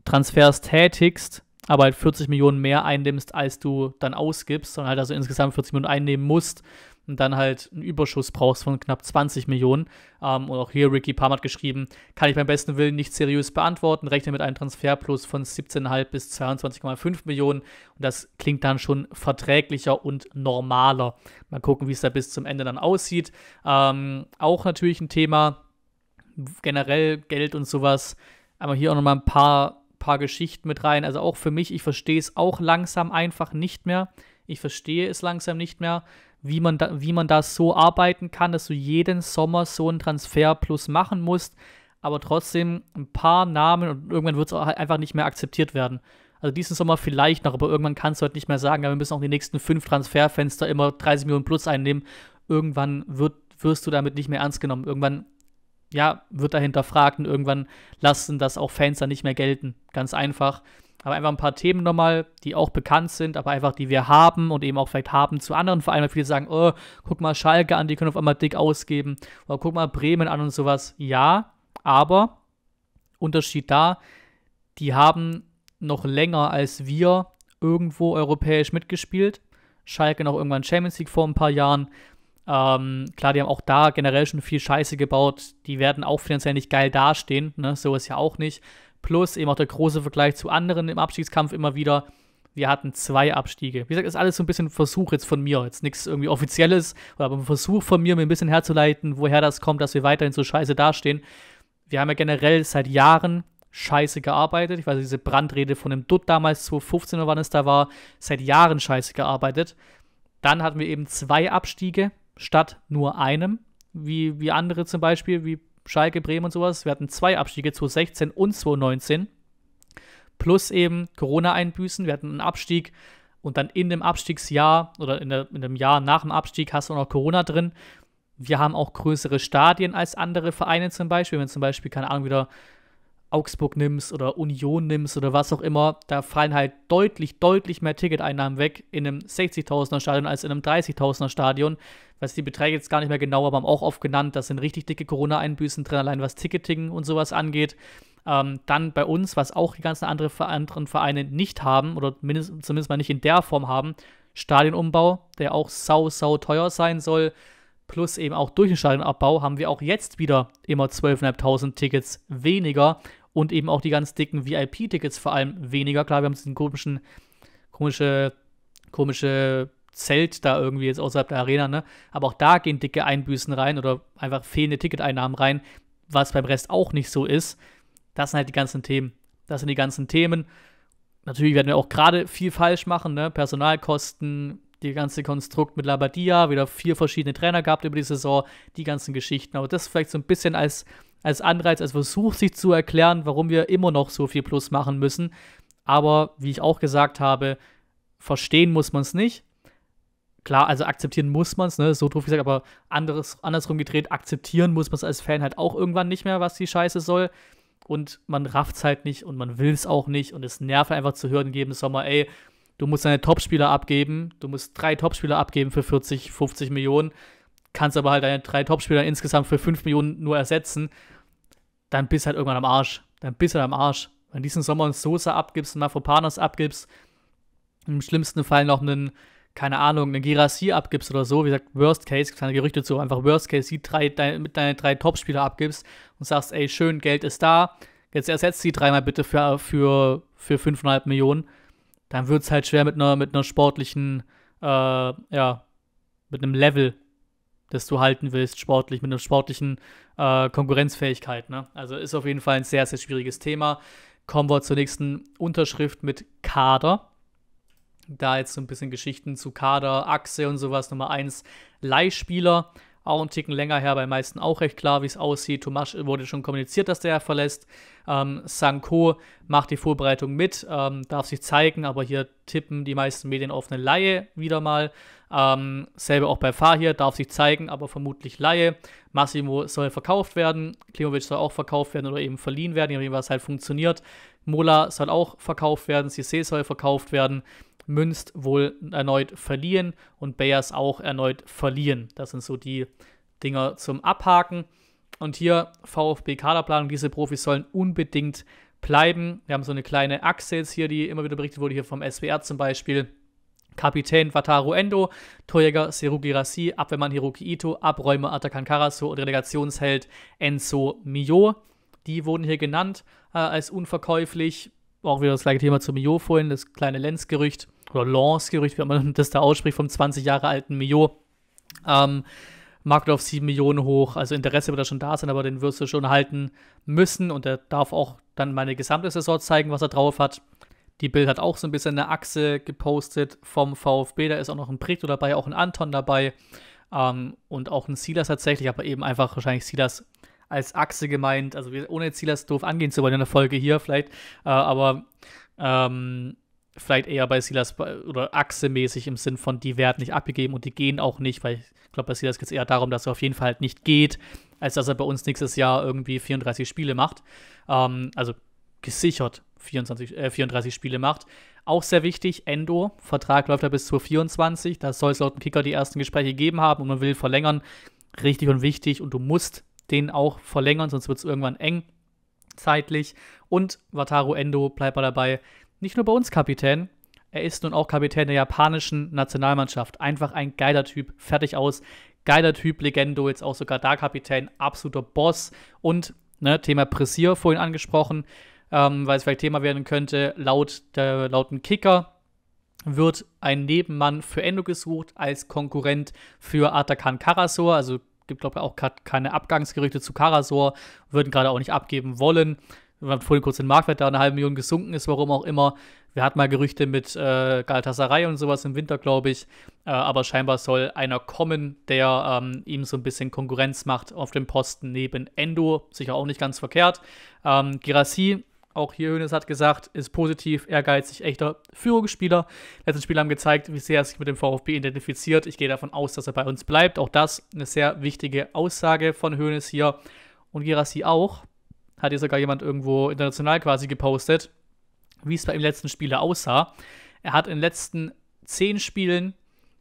Transfers tätigst, aber halt 40 Millionen mehr einnimmst, als du dann ausgibst, sondern halt also insgesamt 40 Millionen einnehmen musst und dann halt einen Überschuss brauchst von knapp 20 Millionen. Ähm, und auch hier Ricky Palmer hat geschrieben, kann ich beim besten Willen nicht seriös beantworten, rechne mit einem Transferplus von 17,5 bis 22,5 Millionen und das klingt dann schon verträglicher und normaler. Mal gucken, wie es da bis zum Ende dann aussieht. Ähm, auch natürlich ein Thema, generell Geld und sowas, aber hier auch nochmal ein paar, paar Geschichten mit rein. Also auch für mich, ich verstehe es auch langsam einfach nicht mehr. Ich verstehe es langsam nicht mehr wie man da, wie man da so arbeiten kann, dass du jeden Sommer so einen Transfer plus machen musst, aber trotzdem ein paar Namen und irgendwann wird es auch einfach nicht mehr akzeptiert werden. Also diesen Sommer vielleicht noch, aber irgendwann kannst du halt nicht mehr sagen, ja, wir müssen auch die nächsten fünf Transferfenster immer 30 Millionen plus einnehmen. Irgendwann wird, wirst du damit nicht mehr ernst genommen. Irgendwann, ja, wird dahinter fragt und irgendwann lassen das auch Fans dann nicht mehr gelten. Ganz einfach aber einfach ein paar Themen nochmal, die auch bekannt sind, aber einfach die wir haben und eben auch vielleicht haben zu anderen Vereinen, weil viele sagen, oh, guck mal Schalke an, die können auf einmal dick ausgeben, oder guck mal Bremen an und sowas. Ja, aber Unterschied da, die haben noch länger als wir irgendwo europäisch mitgespielt. Schalke noch irgendwann Champions League vor ein paar Jahren. Ähm, klar, die haben auch da generell schon viel Scheiße gebaut. Die werden auch finanziell nicht geil dastehen. Ne? So ist ja auch nicht. Plus eben auch der große Vergleich zu anderen im Abstiegskampf immer wieder. Wir hatten zwei Abstiege. Wie gesagt, ist alles so ein bisschen ein Versuch jetzt von mir. Jetzt nichts irgendwie Offizielles, aber ein Versuch von mir, mir ein bisschen herzuleiten, woher das kommt, dass wir weiterhin so scheiße dastehen. Wir haben ja generell seit Jahren scheiße gearbeitet. Ich weiß, diese Brandrede von dem Dutt damals, 2015 oder wann es da war, seit Jahren scheiße gearbeitet. Dann hatten wir eben zwei Abstiege statt nur einem, wie, wie andere zum Beispiel, wie Schalke, Bremen und sowas. Wir hatten zwei Abstiege, 2016 und 2019. Plus eben Corona-Einbüßen. Wir hatten einen Abstieg und dann in dem Abstiegsjahr oder in, der, in dem Jahr nach dem Abstieg hast du auch noch Corona drin. Wir haben auch größere Stadien als andere Vereine zum Beispiel. Wenn du zum Beispiel, keine Ahnung, wieder Augsburg nimmst oder Union nimmst oder was auch immer, da fallen halt deutlich, deutlich mehr Ticketeinnahmen weg in einem 60.000er Stadion als in einem 30.000er Stadion weiß die Beträge jetzt gar nicht mehr genau, aber haben auch oft genannt, das sind richtig dicke Corona-Einbüßen drin, allein was Ticketing und sowas angeht. Ähm, dann bei uns, was auch die ganzen andere, anderen Vereine nicht haben oder mindest, zumindest mal nicht in der Form haben, Stadionumbau, der auch sau, sau teuer sein soll, plus eben auch durch den Stadionabbau haben wir auch jetzt wieder immer 12.500 Tickets weniger und eben auch die ganz dicken VIP-Tickets vor allem weniger. Klar, wir haben diesen komischen, komische, komische Zelt da irgendwie jetzt außerhalb der Arena, ne? Aber auch da gehen dicke Einbüßen rein oder einfach fehlende Ticketeinnahmen rein, was beim Rest auch nicht so ist. Das sind halt die ganzen Themen. Das sind die ganzen Themen. Natürlich werden wir auch gerade viel falsch machen, ne? Personalkosten, die ganze Konstrukt mit Labadia, wieder vier verschiedene Trainer gehabt über die Saison, die ganzen Geschichten. Aber das vielleicht so ein bisschen als, als Anreiz, als Versuch, sich zu erklären, warum wir immer noch so viel Plus machen müssen. Aber wie ich auch gesagt habe, verstehen muss man es nicht klar, also akzeptieren muss man es, ne? so doof gesagt, aber anderes, andersrum gedreht, akzeptieren muss man es als Fan halt auch irgendwann nicht mehr, was die Scheiße soll. Und man rafft's halt nicht und man will's auch nicht und es nervt einfach zu hören jeden Sommer, ey, du musst deine Topspieler abgeben, du musst drei Topspieler abgeben für 40, 50 Millionen, kannst aber halt deine drei Topspieler insgesamt für 5 Millionen nur ersetzen, dann bist halt irgendwann am Arsch. Dann bist du halt am Arsch. Wenn diesen Sommer einen Sosa abgibst, einen Mafropanos abgibst, im schlimmsten Fall noch einen keine Ahnung, eine Gerassi abgibst oder so, wie gesagt, Worst Case, keine Gerüchte zu, einfach Worst Case, die drei, dein, mit deinen drei Topspieler abgibst und sagst, ey, schön, Geld ist da, jetzt ersetzt sie dreimal bitte für, für, für 5,5 Millionen, dann wird es halt schwer mit einer, mit einer sportlichen, äh, ja, mit einem Level, das du halten willst, sportlich, mit einer sportlichen äh, Konkurrenzfähigkeit. Ne? Also ist auf jeden Fall ein sehr, sehr schwieriges Thema. Kommen wir zur nächsten Unterschrift mit Kader. Da jetzt so ein bisschen Geschichten zu Kader, Achse und sowas. Nummer 1 Leihspieler. Auch ein Ticken länger her, bei meisten auch recht klar, wie es aussieht. Tomasch äh, wurde schon kommuniziert, dass der verlässt. Ähm, Sanko macht die Vorbereitung mit, ähm, darf sich zeigen, aber hier tippen die meisten Medien auf eine Laie wieder mal. Ähm, selber auch bei Fahir, darf sich zeigen, aber vermutlich Laie. Massimo soll verkauft werden, Klimovic soll auch verkauft werden oder eben verliehen werden, je nachdem, was halt funktioniert. Mola soll auch verkauft werden, Cissé soll verkauft werden. Münst wohl erneut verlieren und Bayers auch erneut verlieren. Das sind so die Dinger zum Abhaken. Und hier VfB Kaderplanung, diese Profis sollen unbedingt bleiben. Wir haben so eine kleine Achse jetzt hier, die immer wieder berichtet wurde, hier vom SWR zum Beispiel. Kapitän Wataru Endo, Torjäger Serugi Rassi, Abwehrmann Hiroki Ito, Abräumer Atakan Karasu und Relegationsheld Enzo Mio. Die wurden hier genannt äh, als unverkäuflich. Auch wieder das gleiche Thema zu Mio vorhin, das kleine Lenz-Gerücht oder Lance-Gerücht, wie man das da ausspricht, vom 20 Jahre alten Mio. Ähm, Markt auf 7 Millionen hoch, also Interesse wird da schon da sein, aber den wirst du schon halten müssen und er darf auch dann meine gesamte Saison zeigen, was er drauf hat. Die Bild hat auch so ein bisschen eine Achse gepostet vom VfB, da ist auch noch ein Preto dabei, auch ein Anton dabei ähm, und auch ein Silas tatsächlich, aber eben einfach wahrscheinlich Silas als Achse gemeint, also ohne Silas doof angehen zu wollen in der Folge hier vielleicht, äh, aber ähm, vielleicht eher bei Silas oder achsemäßig im Sinn von, die werden nicht abgegeben und die gehen auch nicht, weil ich glaube, bei Silas geht es eher darum, dass er auf jeden Fall halt nicht geht, als dass er bei uns nächstes Jahr irgendwie 34 Spiele macht. Ähm, also gesichert 24, äh, 34 Spiele macht. Auch sehr wichtig, Endo, Vertrag läuft ja bis zur 24, da soll es laut dem Kicker die ersten Gespräche gegeben haben und man will verlängern. Richtig und wichtig und du musst den auch verlängern, sonst wird es irgendwann eng zeitlich. Und Wataru Endo, bleibt mal dabei, nicht nur bei uns Kapitän, er ist nun auch Kapitän der japanischen Nationalmannschaft. Einfach ein geiler Typ, fertig aus. Geiler Typ, Legendo, jetzt auch sogar da Kapitän, absoluter Boss. Und ne, Thema Pressier vorhin angesprochen, ähm, weil es vielleicht Thema werden könnte, laut der lauten Kicker wird ein Nebenmann für Endo gesucht als Konkurrent für Atakan Karasor. Also gibt, glaube ich, auch keine Abgangsgerüchte zu Karasor, würden gerade auch nicht abgeben wollen wir haben vorhin kurz den Marktwert da eine halbe Million gesunken ist, warum auch immer. Wir hatten mal Gerüchte mit äh, Galatasaray und sowas im Winter, glaube ich. Äh, aber scheinbar soll einer kommen, der ähm, ihm so ein bisschen Konkurrenz macht auf dem Posten neben Endo. Sicher auch nicht ganz verkehrt. Ähm, Girassi, auch hier Hönes hat gesagt, ist positiv, ehrgeizig, echter Führungsspieler. Letzten Spiele haben gezeigt, wie sehr er sich mit dem VfB identifiziert. Ich gehe davon aus, dass er bei uns bleibt. Auch das eine sehr wichtige Aussage von Hönes hier. Und Girassi auch hat hier sogar jemand irgendwo international quasi gepostet, wie es bei ihm letzten Spiele aussah. Er hat in den letzten zehn Spielen,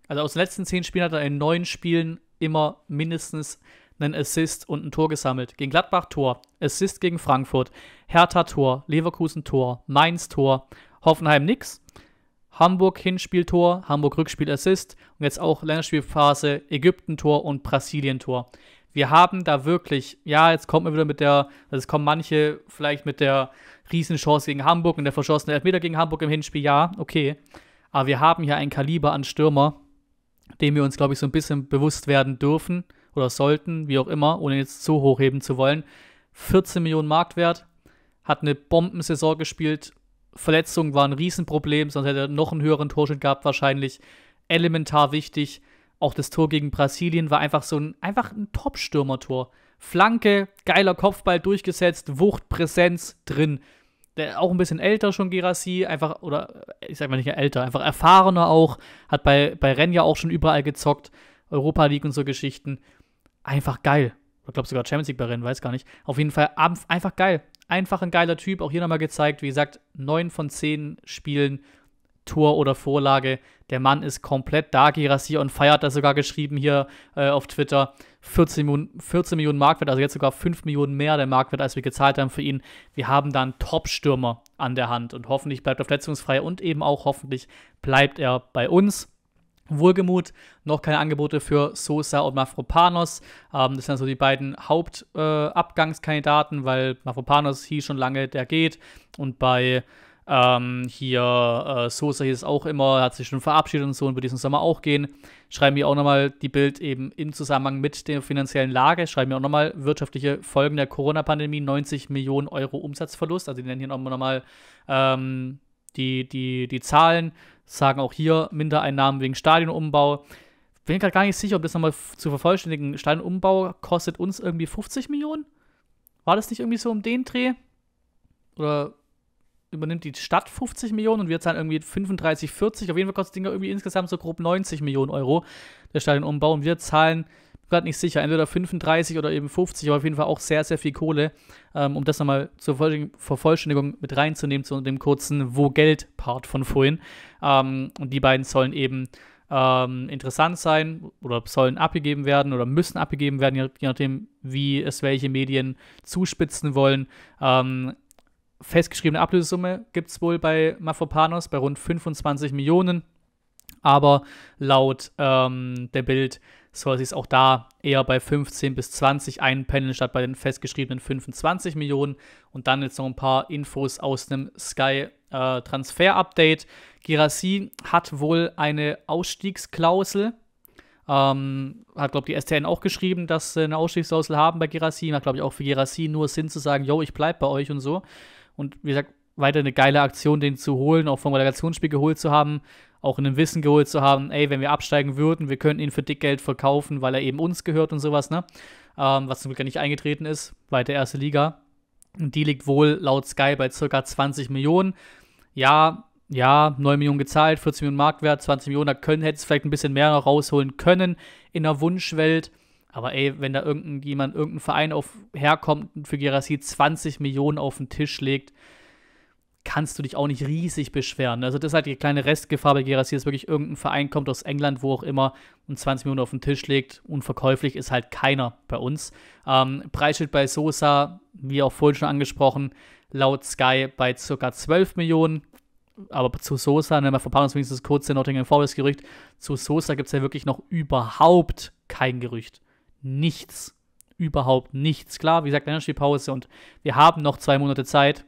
also aus den letzten zehn Spielen hat er in neun Spielen immer mindestens einen Assist und ein Tor gesammelt. Gegen Gladbach Tor, Assist gegen Frankfurt, Hertha Tor, Leverkusen Tor, Mainz Tor, Hoffenheim nix, Hamburg Hinspiel Tor, Hamburg Rückspiel Assist und jetzt auch Länderspielphase Ägypten Tor und Brasilien Tor wir haben da wirklich, ja, jetzt kommt man wieder mit der, also es kommen manche vielleicht mit der Riesenchance gegen Hamburg und der verschossenen Elfmeter gegen Hamburg im Hinspiel, ja, okay. Aber wir haben hier ein Kaliber an Stürmer, dem wir uns, glaube ich, so ein bisschen bewusst werden dürfen oder sollten, wie auch immer, ohne jetzt zu hochheben zu wollen. 14 Millionen Marktwert, hat eine Bombensaison gespielt, Verletzungen waren ein Riesenproblem, sonst hätte er noch einen höheren Torschnitt gehabt wahrscheinlich. Elementar wichtig, auch das Tor gegen Brasilien war einfach so ein, einfach ein Top-Stürmertor. Flanke, geiler Kopfball durchgesetzt, Wucht, Präsenz drin. Der, auch ein bisschen älter schon Gerassi, einfach, oder ich sag mal nicht älter, einfach erfahrener auch, hat bei, bei Rennes ja auch schon überall gezockt, Europa League und so Geschichten. Einfach geil. Ich glaube sogar Champions League bei Rennes, weiß gar nicht. Auf jeden Fall einfach geil. Einfach ein geiler Typ, auch hier nochmal gezeigt, wie gesagt, 9 von 10 Spielen Tor oder Vorlage. Der Mann ist komplett da, Girassi, und feiert das sogar geschrieben hier äh, auf Twitter. 14 Millionen, 14 Millionen Markwert, also jetzt sogar 5 Millionen mehr der Markwert, als wir gezahlt haben für ihn. Wir haben dann Top-Stürmer an der Hand und hoffentlich bleibt er verletzungsfrei und eben auch hoffentlich bleibt er bei uns. Wohlgemut, noch keine Angebote für Sosa und Mafropanos. Ähm, das sind so also die beiden Hauptabgangskandidaten, äh, weil Mafropanos hieß schon lange, der geht. Und bei ähm, hier, äh, Sosa hieß es auch immer, hat sich schon verabschiedet und so und wird diesen Sommer auch gehen. Schreiben wir auch nochmal die Bild eben im Zusammenhang mit der finanziellen Lage. Schreiben wir auch nochmal wirtschaftliche Folgen der Corona-Pandemie, 90 Millionen Euro Umsatzverlust. Also die nennen hier nochmal ähm, die, die, die Zahlen, sagen auch hier Mindereinnahmen wegen Stadionumbau. Bin gerade gar nicht sicher, ob das nochmal zu vervollständigen. Stadionumbau kostet uns irgendwie 50 Millionen? War das nicht irgendwie so um den Dreh? Oder übernimmt die Stadt 50 Millionen und wir zahlen irgendwie 35, 40. Auf jeden Fall kostet das Ding irgendwie insgesamt so grob 90 Millionen Euro, der Stadionumbau. Und wir zahlen, ich bin gerade nicht sicher, entweder 35 oder eben 50, aber auf jeden Fall auch sehr, sehr viel Kohle, ähm, um das nochmal zur Vervollständigung mit reinzunehmen, zu dem kurzen Wo-Geld-Part von vorhin. Ähm, und die beiden sollen eben ähm, interessant sein oder sollen abgegeben werden oder müssen abgegeben werden, je, nachdem, wie es welche Medien zuspitzen wollen. Ähm, festgeschriebene Ablösesumme gibt es wohl bei Mafopanos bei rund 25 Millionen. Aber laut ähm, der Bild soll sich auch da eher bei 15 bis 20 einpendeln, statt bei den festgeschriebenen 25 Millionen. Und dann jetzt noch ein paar Infos aus einem Sky äh, Transfer Update. Girassi hat wohl eine Ausstiegsklausel. Ähm, hat, glaube ich, die STN auch geschrieben, dass sie eine Ausstiegsklausel haben bei Girassi. Macht, glaube ich, auch für Girassi nur Sinn zu sagen, yo, ich bleibe bei euch und so. Und wie gesagt, weiter eine geile Aktion, den zu holen, auch vom Relegationsspiel geholt zu haben, auch in dem Wissen geholt zu haben, ey, wenn wir absteigen würden, wir könnten ihn für dick Geld verkaufen, weil er eben uns gehört und sowas, ne? Ähm, was zum Glück gar nicht eingetreten ist, weiter erste Liga. Und die liegt wohl laut Sky bei ca. 20 Millionen. Ja, ja, 9 Millionen gezahlt, 14 Millionen Marktwert, 20 Millionen, da können, hätte es vielleicht ein bisschen mehr noch rausholen können in der Wunschwelt. Aber ey, wenn da irgendjemand, irgendein Verein auf, herkommt und für Gerassi 20 Millionen auf den Tisch legt, kannst du dich auch nicht riesig beschweren. Also das ist halt die kleine Restgefahr bei Gerassi, dass wirklich irgendein Verein kommt aus England, wo auch immer, und 20 Millionen auf den Tisch legt. Unverkäuflich ist halt keiner bei uns. Ähm, Preisschild bei Sosa, wie auch vorhin schon angesprochen, laut Sky bei ca. 12 Millionen. Aber zu Sosa, ne, mal vor wenigstens kurz der Nottingham Forest-Gerücht, zu Sosa gibt es ja wirklich noch überhaupt kein Gerücht nichts. Überhaupt nichts. Klar, wie gesagt, Länderspielpause und wir haben noch zwei Monate Zeit.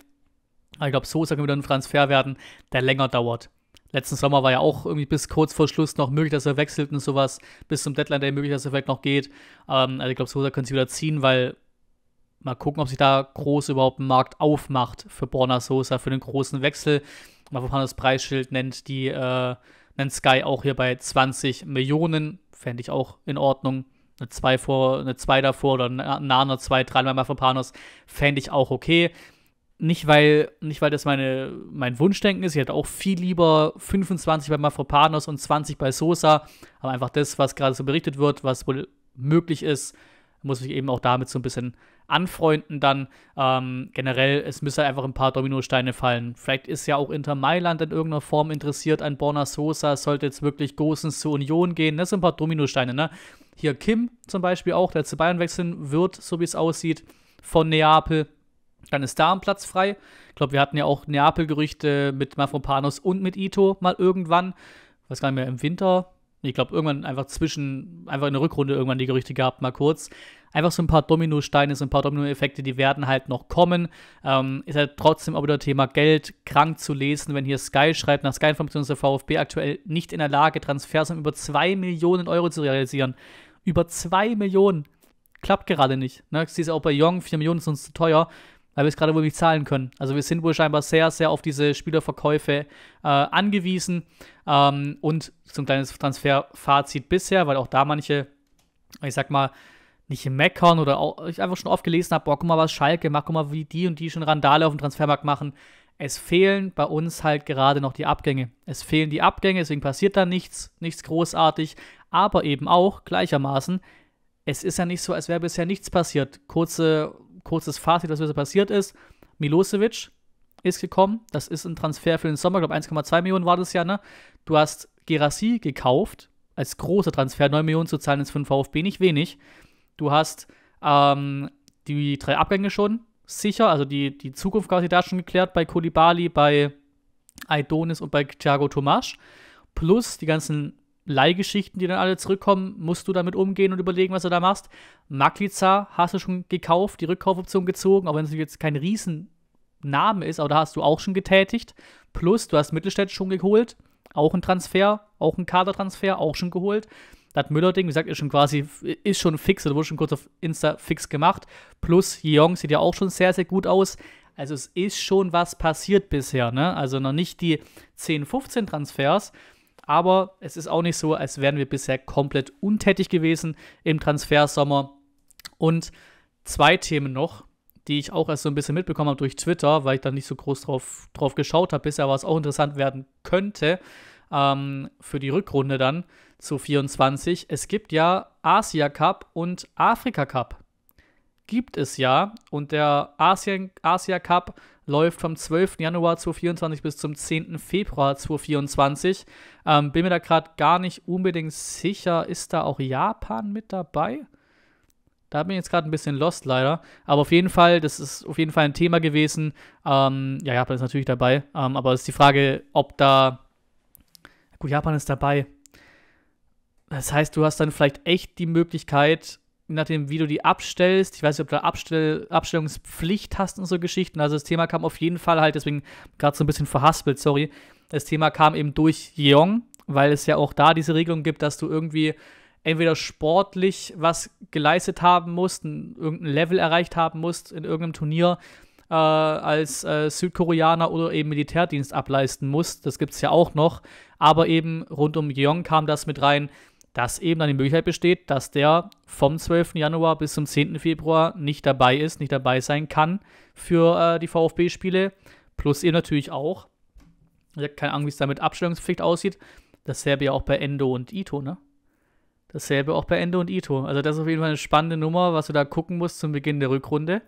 Aber ich glaube, so kann wieder ein Transfer werden, der länger dauert. Letzten Sommer war ja auch irgendwie bis kurz vor Schluss noch möglich, dass er wechselt und sowas. Bis zum Deadline der möglich, dass er vielleicht noch geht. Ähm, also ich glaube, Sosa können sie wieder ziehen, weil mal gucken, ob sich da groß überhaupt ein Markt aufmacht für Borna Sosa, für den großen Wechsel. Man das Preisschild nennt die, äh, nennt Sky auch hier bei 20 Millionen. Fände ich auch in Ordnung eine 2 vor, eine 2 davor oder Nano 2, 3 mal Mafropanos, fände ich auch okay. Nicht weil, nicht, weil das meine, mein Wunschdenken ist. Ich hätte auch viel lieber 25 bei Mafropanos und 20 bei Sosa. Aber einfach das, was gerade so berichtet wird, was wohl möglich ist, muss ich eben auch damit so ein bisschen anfreunden dann. Ähm, generell, es müssen halt einfach ein paar Dominosteine fallen. Vielleicht ist ja auch Inter Mailand in irgendeiner Form interessiert an Borna Sosa, sollte jetzt wirklich Gosens zur Union gehen. Das sind ein paar Dominosteine, ne? Hier Kim zum Beispiel auch, der zu Bayern wechseln wird, so wie es aussieht, von Neapel. Dann ist da ein Platz frei. Ich glaube, wir hatten ja auch Neapel-Gerüchte mit Mafropanos und mit Ito mal irgendwann. Ich weiß gar nicht mehr, im Winter ich glaube, irgendwann einfach zwischen, einfach in der Rückrunde irgendwann die Gerüchte gab, mal kurz. Einfach so ein paar Dominosteine, so ein paar Dominoeffekte, die werden halt noch kommen. Ähm, ist halt trotzdem auch wieder Thema Geld, krank zu lesen, wenn hier Sky schreibt, nach Sky-Informationen ist der VfB aktuell nicht in der Lage, Transfers um über 2 Millionen Euro zu realisieren. Über 2 Millionen! Klappt gerade nicht. Ne? Siehst du auch bei Young, 4 Millionen ist uns zu teuer weil wir es gerade wohl nicht zahlen können. Also wir sind wohl scheinbar sehr, sehr auf diese Spielerverkäufe äh, angewiesen. Ähm, und zum kleinen Transferfazit bisher, weil auch da manche, ich sag mal, nicht meckern oder auch, ich einfach schon oft gelesen habe, boah, guck mal, was Schalke macht, guck mal, wie die und die schon Randale auf dem Transfermarkt machen. Es fehlen bei uns halt gerade noch die Abgänge. Es fehlen die Abgänge, deswegen passiert da nichts, nichts großartig. Aber eben auch gleichermaßen, es ist ja nicht so, als wäre bisher nichts passiert. Kurze kurzes Fazit, was so passiert ist. Milosevic ist gekommen. Das ist ein Transfer für den Sommer. Ich glaube, 1,2 Millionen war das ja, ne? Du hast Gerassi gekauft. Als großer Transfer. 9 Millionen zu zahlen ist für den VfB nicht wenig. Du hast ähm, die drei Abgänge schon sicher. Also die, die Zukunft quasi da schon geklärt bei Kolibali, bei Aidonis und bei Thiago Tomasch. Plus die ganzen Leihgeschichten, die dann alle zurückkommen, musst du damit umgehen und überlegen, was du da machst. Magliza hast du schon gekauft, die Rückkaufoption gezogen, auch wenn es jetzt kein Riesenname ist, aber da hast du auch schon getätigt. Plus, du hast Mittelstädt schon geholt, auch ein Transfer, auch ein Kadertransfer, auch schon geholt. Das Müller-Ding, wie gesagt, ist schon quasi, ist schon fix, oder wurde schon kurz auf Insta fix gemacht. Plus, Jong sieht ja auch schon sehr, sehr gut aus. Also es ist schon was passiert bisher, ne? Also noch nicht die 10, 15 Transfers, aber es ist auch nicht so, als wären wir bisher komplett untätig gewesen im Transfersommer. Und zwei Themen noch, die ich auch erst so ein bisschen mitbekommen habe durch Twitter, weil ich da nicht so groß drauf, drauf geschaut habe bisher, was auch interessant werden könnte ähm, für die Rückrunde dann zu 24. Es gibt ja Asia Cup und Afrika Cup. Gibt es ja. Und der Asien, Asia Cup läuft vom 12. Januar 2024 bis zum 10. Februar 2024. Ähm, bin mir da gerade gar nicht unbedingt sicher, ist da auch Japan mit dabei? Da bin ich jetzt gerade ein bisschen lost leider. Aber auf jeden Fall, das ist auf jeden Fall ein Thema gewesen. Ähm, ja, Japan ist natürlich dabei. Ähm, aber es ist die Frage, ob da. Gut, Japan ist dabei. Das heißt, du hast dann vielleicht echt die Möglichkeit, nachdem, wie du die abstellst. Ich weiß nicht, ob du da Abstell Abstellungspflicht hast und so Geschichten. Also das Thema kam auf jeden Fall halt, deswegen gerade so ein bisschen verhaspelt, sorry. Das Thema kam eben durch Yeong, weil es ja auch da diese Regelung gibt, dass du irgendwie entweder sportlich was geleistet haben musst, ein, irgendein Level erreicht haben musst in irgendeinem Turnier äh, als äh, Südkoreaner oder eben Militärdienst ableisten musst. Das gibt es ja auch noch. Aber eben rund um Yeong kam das mit rein, dass eben dann die Möglichkeit besteht, dass der vom 12. Januar bis zum 10. Februar nicht dabei ist, nicht dabei sein kann für äh, die VfB-Spiele. Plus ihr natürlich auch, ich habe keine Ahnung, wie es da mit Abstellungspflicht aussieht, dasselbe ja auch bei Endo und Ito, ne? Dasselbe auch bei Endo und Ito. Also das ist auf jeden Fall eine spannende Nummer, was du da gucken musst zum Beginn der Rückrunde.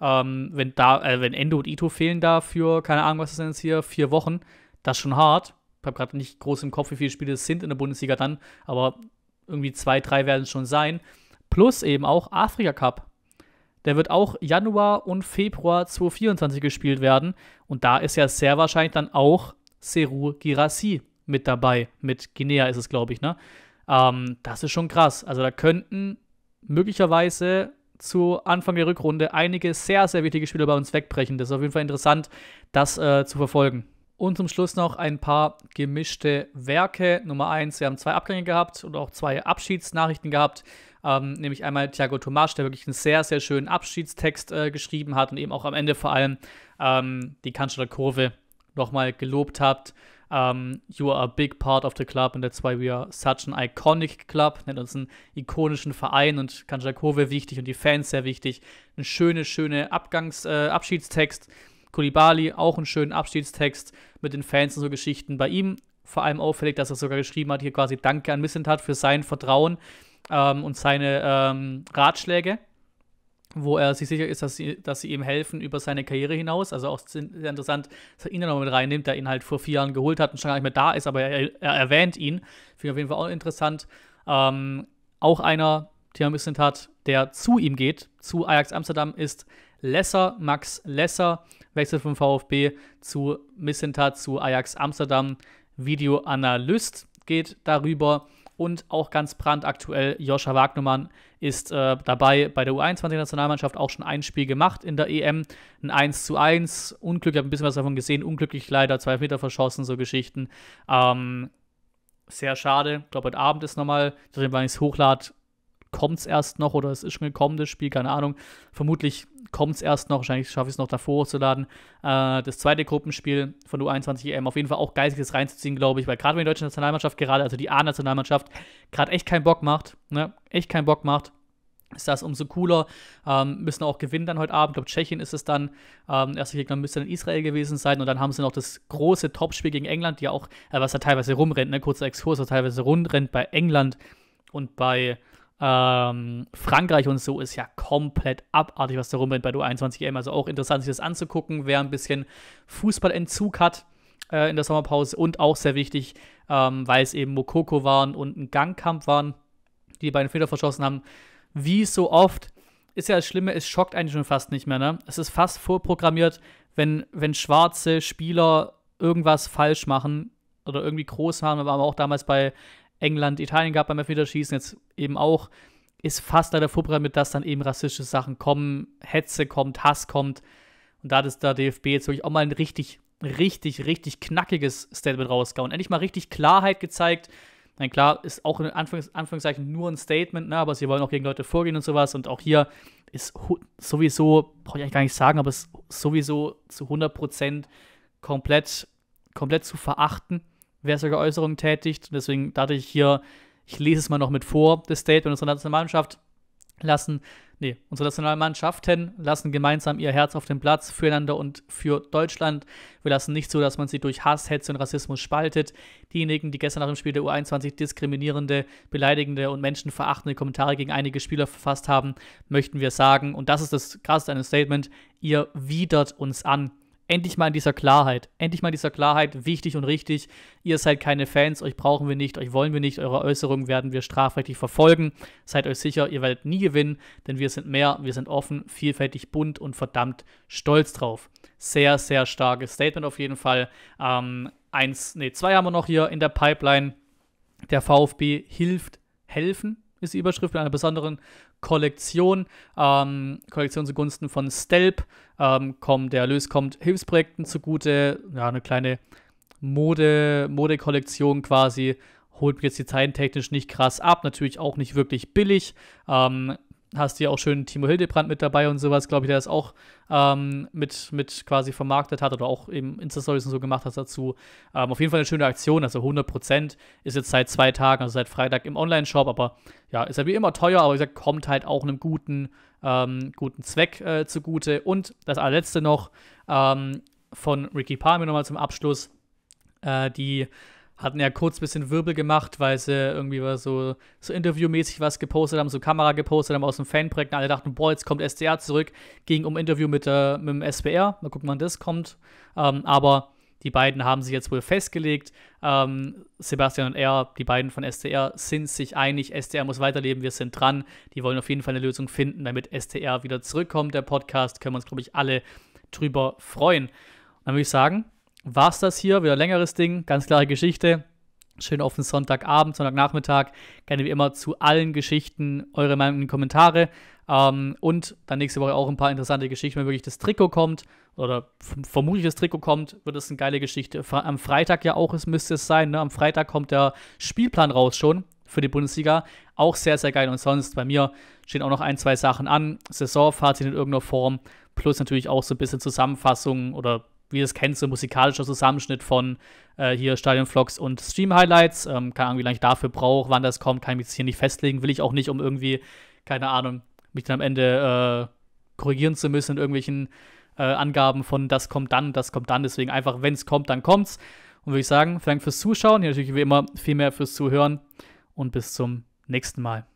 Ähm, wenn, da, äh, wenn Endo und Ito fehlen da für, keine Ahnung, was ist denn jetzt hier, vier Wochen, das ist schon hart habe gerade nicht groß im Kopf, wie viele Spiele es sind in der Bundesliga dann, aber irgendwie zwei, drei werden es schon sein. Plus eben auch Afrika Cup. Der wird auch Januar und Februar 2024 gespielt werden. Und da ist ja sehr wahrscheinlich dann auch Seru Girassi mit dabei. Mit Guinea ist es, glaube ich, ne? Ähm, das ist schon krass. Also da könnten möglicherweise zu Anfang der Rückrunde einige sehr, sehr wichtige Spieler bei uns wegbrechen. Das ist auf jeden Fall interessant, das äh, zu verfolgen. Und zum Schluss noch ein paar gemischte Werke. Nummer eins, wir haben zwei Abgänge gehabt und auch zwei Abschiedsnachrichten gehabt. Ähm, nämlich einmal Thiago Tomasch, der wirklich einen sehr, sehr schönen Abschiedstext äh, geschrieben hat und eben auch am Ende vor allem ähm, die Kanzler Kurve nochmal gelobt hat. Um, ähm, you are a big part of the club and that's why we are such an iconic club. Nennt uns einen ikonischen Verein und Kanjakove wichtig und die Fans sehr wichtig. Ein schöne, schöne Abgangs-, äh, Abschiedstext. Kulibali, auch einen schönen Abschiedstext mit den Fans und so Geschichten bei ihm. Vor allem auffällig, dass er sogar geschrieben hat, hier quasi Danke an Missent für sein Vertrauen ähm, und seine ähm, Ratschläge, wo er sich sicher ist, dass sie, dass sie ihm helfen über seine Karriere hinaus. Also auch sehr interessant, dass er ihn dann noch mit reinnimmt, der ihn halt vor vier Jahren geholt hat und schon gar nicht mehr da ist, aber er, er erwähnt ihn. Finde ich auf jeden Fall auch interessant. Ähm, auch einer, Thema Missent der zu ihm geht, zu Ajax Amsterdam, ist Lesser, Max Lesser, Wechsel vom VfB zu Missentat zu Ajax Amsterdam. Videoanalyst geht darüber. Und auch ganz brandaktuell, Joscha Wagnermann ist äh, dabei bei der U21-Nationalmannschaft auch schon ein Spiel gemacht in der EM. Ein 1 zu 1, Unglück, ich habe ein bisschen was davon gesehen, unglücklich leider, zwei Meter verschossen, so Geschichten. Ähm, sehr schade. Ich glaube, heute Abend ist nochmal, wenn ich es hochlade, kommt es erst noch oder es ist schon gekommen, das Spiel, keine Ahnung. Vermutlich kommt es erst noch, wahrscheinlich schaffe ich es noch davor hochzuladen. Äh, das zweite Gruppenspiel von U21EM auf jeden Fall auch geil, das reinzuziehen, glaube ich, weil gerade wenn die deutsche Nationalmannschaft gerade, also die A-Nationalmannschaft, gerade echt keinen Bock macht, ne, echt keinen Bock macht, ist das umso cooler. Ähm, müssen auch gewinnen dann heute Abend. Ich glaube, Tschechien ist es dann. Ähm, erster Gegner müsste dann Israel gewesen sein. Und dann haben sie noch das große Topspiel gegen England, die auch, äh, was da teilweise rumrennt, ne? kurzer Exkurs, was teilweise rumrennt bei England und bei ähm, Frankreich und so ist ja komplett abartig, was da rumrennt bei der u 21 m Also auch interessant, sich das anzugucken, wer ein bisschen Fußballentzug hat äh, in der Sommerpause und auch sehr wichtig, ähm, weil es eben Mokoko waren und ein Gangkampf waren, die die beiden Fehler verschossen haben. Wie so oft ist ja das Schlimme, es schockt eigentlich schon fast nicht mehr. Ne? Es ist fast vorprogrammiert, wenn, wenn schwarze Spieler irgendwas falsch machen oder irgendwie groß haben. Wir waren auch damals bei England, Italien gab beim Elfmeterschießen, jetzt eben auch, ist fast da der Vorbereitung mit, dass dann eben rassistische Sachen kommen, Hetze kommt, Hass kommt. Und da hat es der DFB jetzt wirklich auch mal ein richtig, richtig, richtig knackiges Statement rausgehauen. Endlich mal richtig Klarheit gezeigt. Nein, klar, ist auch in Anführungs Anführungszeichen nur ein Statement, ne? aber sie wollen auch gegen Leute vorgehen und sowas. Und auch hier ist sowieso, brauche ich eigentlich gar nicht sagen, aber ist sowieso zu 100% komplett, komplett zu verachten wer solche Äußerungen tätigt. deswegen dachte ich hier, ich lese es mal noch mit vor, das Statement unserer Nationalmannschaft lassen, nee, unsere Nationalmannschaften lassen gemeinsam ihr Herz auf dem Platz füreinander und für Deutschland. Wir lassen nicht zu, dass man sie durch Hass, Hetze und Rassismus spaltet. Diejenigen, die gestern nach dem Spiel der U21 diskriminierende, beleidigende und menschenverachtende Kommentare gegen einige Spieler verfasst haben, möchten wir sagen, und das ist das krasseste an Statement, ihr widert uns an endlich mal in dieser Klarheit, endlich mal in dieser Klarheit, wichtig und richtig, ihr seid keine Fans, euch brauchen wir nicht, euch wollen wir nicht, eure Äußerungen werden wir strafrechtlich verfolgen. Seid euch sicher, ihr werdet nie gewinnen, denn wir sind mehr, wir sind offen, vielfältig, bunt und verdammt stolz drauf. Sehr, sehr starkes Statement auf jeden Fall. Ähm, eins, nee, zwei haben wir noch hier in der Pipeline. Der VfB hilft helfen, ist die Überschrift mit einer besonderen Kollektion. Ähm, Kollektion zugunsten von Stelp. Ähm, kommt, der Erlös kommt Hilfsprojekten zugute. Ja, eine kleine Mode, Modekollektion quasi. Holt mir jetzt die Zeiten technisch nicht krass ab, natürlich auch nicht wirklich billig. Ähm, hast du hier auch schön Timo Hildebrand mit dabei und sowas, glaube ich, der das auch ähm, mit, mit quasi vermarktet hat oder auch eben Insta-Stories und so gemacht hat dazu. Ähm, auf jeden Fall eine schöne Aktion, also 100% ist jetzt seit zwei Tagen, also seit Freitag im Online-Shop, aber ja, ist ja wie immer teuer, aber wie gesagt, kommt halt auch einem guten, ähm, guten Zweck äh, zugute. Und das allerletzte noch ähm, von Ricky Palmer nochmal zum Abschluss, äh, die hatten ja kurz ein bisschen Wirbel gemacht, weil sie irgendwie was so, so interviewmäßig was gepostet haben, so Kamera gepostet haben aus dem Fanprojekt. Und alle dachten, boah, jetzt kommt SDR zurück. Ging um Interview mit, der, äh, mit dem SBR. Mal gucken, wann das kommt. Ähm, aber die beiden haben sich jetzt wohl festgelegt. Ähm, Sebastian und er, die beiden von SDR, sind sich einig. SDR muss weiterleben, wir sind dran. Die wollen auf jeden Fall eine Lösung finden, damit SDR wieder zurückkommt. Der Podcast können wir uns, glaube ich, alle drüber freuen. Und dann würde ich sagen, war es das hier. Wieder ein längeres Ding, ganz klare Geschichte. Schön auf Sonntagabend, Sonntagnachmittag. Gerne wie immer zu allen Geschichten eure Meinung in die Kommentare. Ähm, und dann nächste Woche auch ein paar interessante Geschichten, wenn wirklich das Trikot kommt oder vermutlich das Trikot kommt, wird es eine geile Geschichte. Am Freitag ja auch, es müsste es sein. Ne? Am Freitag kommt der Spielplan raus schon für die Bundesliga. Auch sehr, sehr geil. Und sonst bei mir stehen auch noch ein, zwei Sachen an. Saisonfazit in irgendeiner Form. Plus natürlich auch so ein bisschen Zusammenfassungen oder wie ihr es kennt, so ein musikalischer Zusammenschnitt von äh, hier Stadion Vlogs und Stream-Highlights. Ähm, keine Ahnung, wie lange ich dafür brauche, wann das kommt, kann ich mich jetzt hier nicht festlegen. Will ich auch nicht, um irgendwie, keine Ahnung, mich dann am Ende äh, korrigieren zu müssen in irgendwelchen äh, Angaben von das kommt dann, das kommt dann. Deswegen einfach, wenn es kommt, dann kommt's. Und würde ich sagen, vielen Dank fürs Zuschauen. Hier natürlich wie immer viel mehr fürs Zuhören und bis zum nächsten Mal.